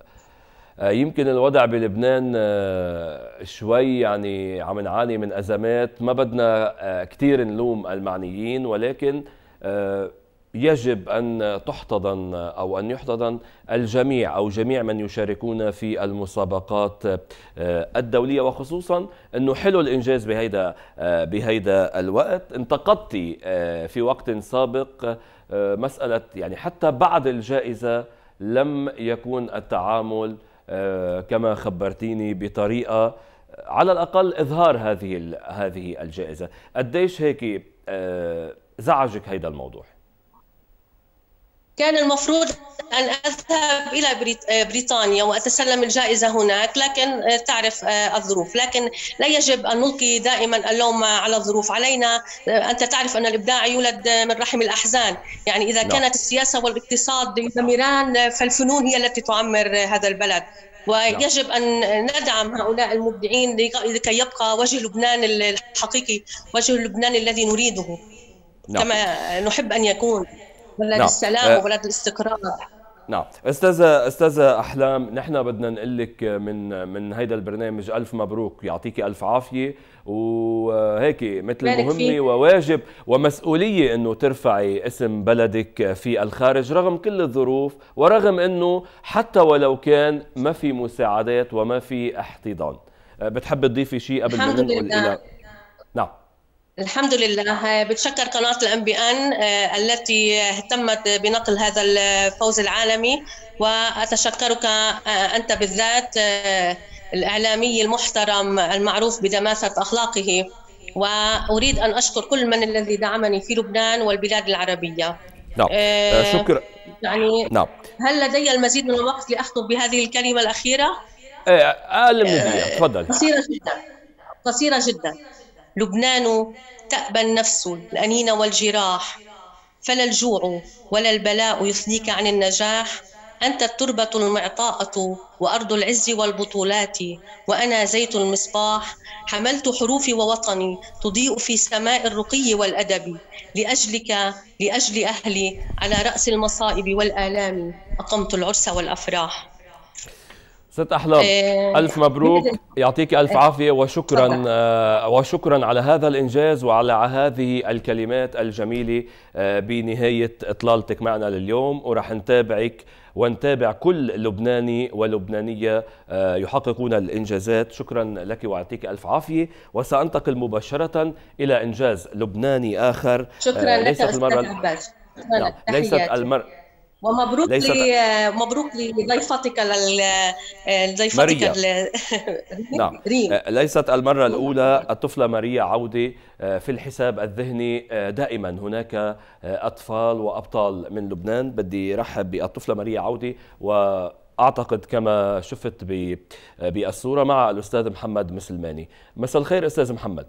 آه، يمكن الوضع بلبنان آه، شوي يعني عم نعاني من ازمات ما بدنا كثير نلوم المعنيين ولكن يجب أن تحتضن أو أن يحتضن الجميع أو جميع من يشاركون في المسابقات آه، الدولية وخصوصا أنه حلو الإنجاز بهيدا, آه، بهيدا الوقت انتقدت آه، في وقت سابق مسألة يعني حتى بعد الجائزة لم يكون التعامل كما خبرتيني بطريقة على الأقل إظهار هذه هذه الجائزة قديش هيك زعجك هيدا الموضوع كان المفروض أن أذهب إلى آه، بريطانيا وأتسلم الجائزة هناك لكن آه، تعرف آه، الظروف لكن لا يجب أن نلقي دائما اللوم على الظروف علينا أنت تعرف أن الإبداع يولد من رحم الأحزان يعني إذا نعم. كانت السياسة والاقتصاد يدمران فالفنون هي التي تعمر هذا البلد نعم. ويجب ان ندعم هؤلاء المبدعين لكي يبقى وجه لبنان الحقيقي وجه لبنان الذي نريده نعم. كما نحب ان يكون بلد نعم. السلام آه. وبلد الاستقرار نعم استاذه استاذه احلام نحن بدنا نقول لك من من هيدا البرنامج الف مبروك يعطيك الف عافيه وهيك مثل مهمه وواجب ومسؤوليه انه ترفعي اسم بلدك في الخارج رغم كل الظروف ورغم انه حتى ولو كان ما في مساعدات وما في احتضان آه، بتحب تضيفي شيء قبل ما نقول نعم الحمد لله بتشكر قناة الام بي ان آه، التي اهتمت بنقل هذا الفوز العالمي واتشكرك آه، انت بالذات آه، الاعلامي المحترم المعروف بدماثة اخلاقه واريد ان اشكر كل من الذي دعمني في لبنان والبلاد العربية نعم شكرا يعني نعم هل لدي المزيد من الوقت لاخطب بهذه الكلمة الاخيرة؟ اقل من تفضل قصيرة جدا قصيرة جدا لبنان تأبى النفس الأنين والجراح فلا الجوع ولا البلاء يثنيك عن النجاح أنت التربة المعطاءة وأرض العز والبطولات وأنا زيت المصباح حملت حروفي ووطني تضيء في سماء الرقي والأدب لأجلك لأجل أهلي على رأس المصائب والآلام أقمت العرس والأفراح ست احلام إيه الف مبروك يعطيك الف آه، عافيه وشكرا آه وشكرا على هذا الانجاز وعلى هذه الكلمات الجميله آه بنهايه اطلالتك معنا لليوم وراح نتابعك ونتابع كل لبناني ولبنانيه آه، يحققون الانجازات شكرا لك ويعطيك الف عافيه وسانتقل مباشره الى انجاز لبناني اخر شكرا آه، لك استاذ عباس نعم، ليست المره ومبروك لي مبروك لضيفتك لضيفتك ماريا. ل... [laughs] نعم آه، ليست المرة الأولى الطفلة ماريا عودة آه، في الحساب الذهني آه، دائما هناك أطفال وأبطال من لبنان بدي رحب بالطفلة ماريا عودة و اعتقد كما شفت بالصوره مع الاستاذ محمد مسلماني مساء الخير استاذ محمد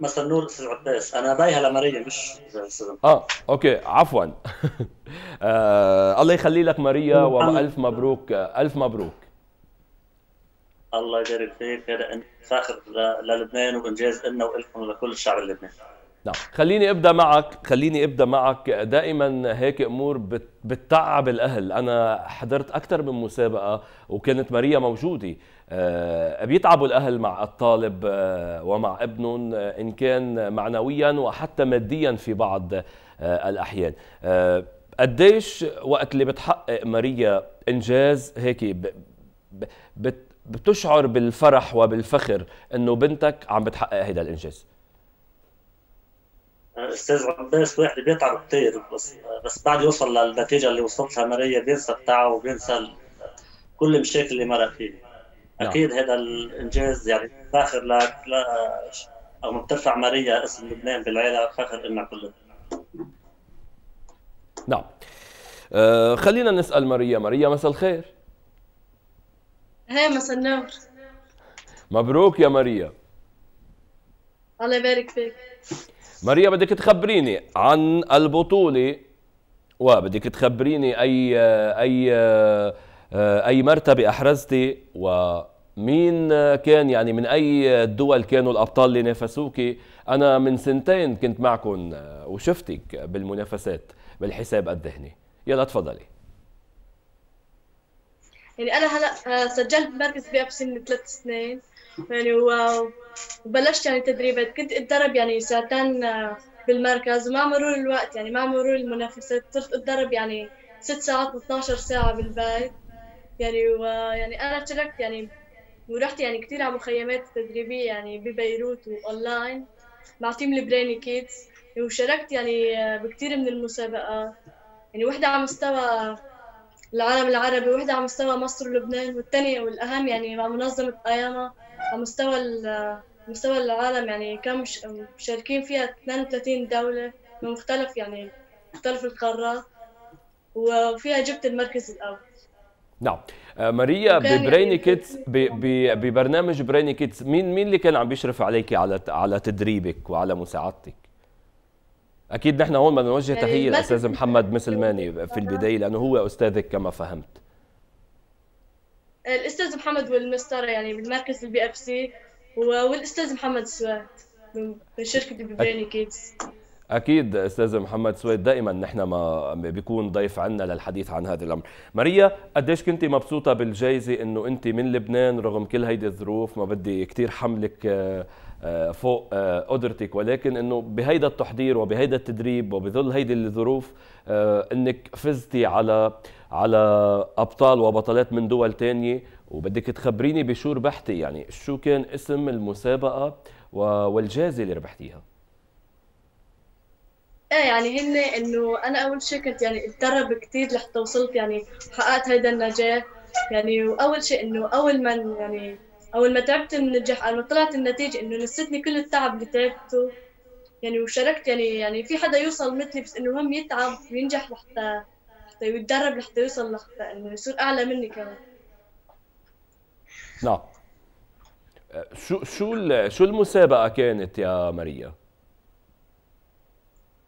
مثلا نور استاذ عباس انا بايها لماريا مش اه اوكي عفوا [laughs] آه، الله يخلي لك ماريا والف مبروك الف مبروك الله يبارك فيك هذا فخر للبنان وانجاز النا والكم ولكل الشعب اللبناني نعم خليني ابدا معك خليني ابدا معك دائما هيك امور بتتعب الاهل انا حضرت اكثر من مسابقه وكانت ماريا موجوده أه بيتعبوا الاهل مع الطالب آه، ومع ابنهم آه، ان كان معنويا وحتى ماديا في بعض آه، الاحيان أه قديش وقت اللي بتحقق ماريا انجاز هيك بتشعر بالفرح وبالفخر انه بنتك عم بتحقق هذا الانجاز استاذ عباس واحد بيتعب كتير بس بس بعد يوصل للنتيجه اللي وصلت لها ماريا بينسى التعب وبينسى كل المشاكل اللي مر فيه نعم. اكيد هذا الانجاز يعني فاخر ل او بترفع ماريا اسم لبنان بالعيله فخر لنا كلنا نعم آه خلينا نسال ماريا ماريا مساء الخير ايه مساء النور مبروك يا ماريا الله يبارك فيك ماريا بدك تخبريني عن البطولة وبدك تخبريني أي أي أي مرتبة أحرزتي ومين كان يعني من أي الدول كانوا الأبطال اللي نافسوكي أنا من سنتين كنت معكم وشفتك بالمنافسات بالحساب الذهني يلا تفضلي يعني أنا هلا آه، سجلت مركز بي ثلاث سنين يعني واو وبلشت يعني تدريبات كنت اتدرب يعني ساعتين آه، بالمركز ومع مرور الوقت يعني مع مرور المنافسات صرت اتدرب يعني ست ساعات يعني و 12 ساعة بالبيت يعني ويعني أنا تركت يعني ورحت يعني كثير على مخيمات تدريبية يعني ببيروت وأونلاين مع تيم البريني كيدز وشاركت يعني آه، بكثير من المسابقات يعني وحدة على مستوى العالم العربي وحدة على مستوى مصر ولبنان والثانية والأهم يعني مع منظمة أياما مستوى مستوى العالم يعني كم مشاركين فيها 32 دولة من مختلف يعني مختلف القارات وفيها جبت المركز الأول نعم آه، ماريا ببريني يعني كيدز ببرنامج بريني كيدز مين مين اللي كان عم بيشرف عليك على على تدريبك وعلى مساعدتك؟ اكيد نحن هون بدنا نوجه يعني تحيه للاستاذ [laughs] محمد مسلماني يعني في البدايه لانه هو استاذك كما فهمت. الاستاذ محمد والمستر يعني من مركز البي اف سي والاستاذ محمد سوات من شركه بيبريني كيدز اكيد استاذ محمد سويد دائما نحن ما بيكون ضيف عنا للحديث عن هذا الامر ماريا قديش كنت مبسوطه بالجائزه انه انت من لبنان رغم كل هيدي الظروف ما بدي كثير حملك آه، آه، فوق آه، قدرتك ولكن انه بهيدا التحضير وبهيدا التدريب وبظل هيدي الظروف انك فزتي على على ابطال وبطلات من دول تانية وبدك تخبريني بشو ربحتي يعني شو كان اسم المسابقه والجائزه اللي ربحتيها ايه يعني هن انه انا اول شيء كنت يعني اتدرب كثير لحتى وصلت يعني حققت هيدا النجاح يعني واول شيء انه اول ما يعني اول ما تعبت من النجاح اول ما طلعت النتيجه انه نسيتني كل التعب اللي تعبته يعني وشاركت يعني يعني في حدا يوصل مثلي بس انه هم يتعب وينجح لحتى لحتى طيب يتدرب لحتى يوصل لحتى انه يصير اعلى مني كمان نعم شو شو شو المسابقه كانت يا ماريا؟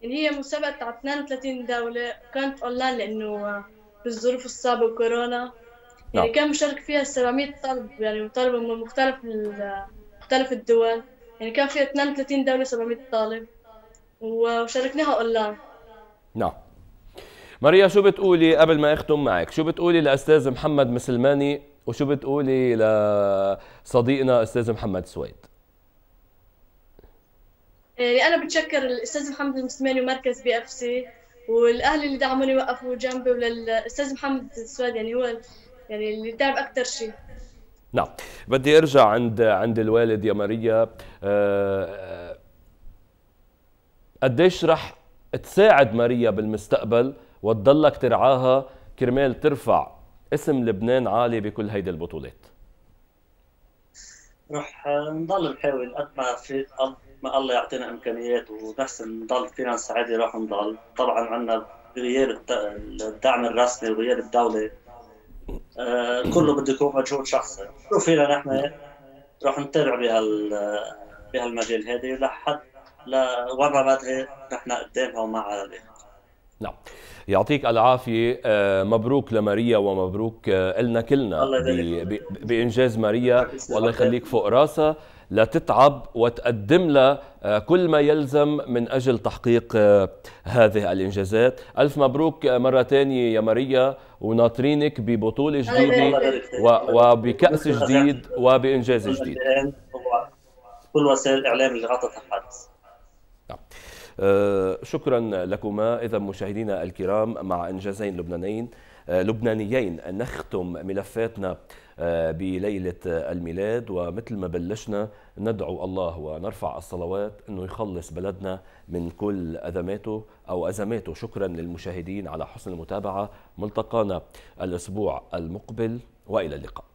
ان يعني هي مسابقه تاع 32 دوله كانت اونلاين لانه بالظروف الصعبه وكورونا يعني نعم. كان مشارك فيها 700 طالب يعني طلبه من مختلف مختلف الدول يعني كان فيها 32 دوله 700 طالب وشاركناها اونلاين نعم ماريا شو بتقولي قبل ما اختم معك شو بتقولي لاستاذ محمد مسلماني وشو بتقولي لصديقنا استاذ محمد سويد إيه، يعني انا بتشكر الاستاذ محمد المسلماني ومركز بي اف سي والاهل اللي دعموني وقفوا جنبي وللاستاذ محمد السويد يعني هو يعني اللي تعب اكثر شيء نعم بدي ارجع عند عند الوالد يا ماريا أه, آه، قديش رح تساعد ماريا بالمستقبل وتضلك ترعاها كرمال ترفع اسم لبنان عالي بكل هيدي البطولات رح نضل نحاول قد ما في قد ما الله يعطينا امكانيات ونحسن نضل فينا سعيده رح نضل طبعا عندنا غياب الدعم الرسمي وغياب الدوله آه، كله بده يكون مجهود شخصي شو فينا نحن رح نتابع بهال بهالمجال هذا لحد لوضع بدري نحن قدامها ومع نعم يعطيك العافية آه، مبروك لماريا ومبروك آه، لنا كلنا بإنجاز ماريا والله يخليك فوق راسها لتتعب وتقدم لها آه، كل ما يلزم من أجل تحقيق هذه الإنجازات ألف مبروك مرة ثانية يا ماريا وناطرينك ببطولة جديدة وبكأس جديد وبإنجاز جديد كل وسائل الإعلام اللي غطت الحدث نعم. أه، شكرا لكما إذا مشاهدينا الكرام مع إنجازين لبنانيين أه، لبنانيين نختم ملفاتنا أه، بليلة الميلاد ومثل ما بلشنا ندعو الله ونرفع الصلوات أنه يخلص بلدنا من كل أزماته أو أزماته شكرا للمشاهدين على حسن المتابعة ملتقانا الأسبوع المقبل وإلى اللقاء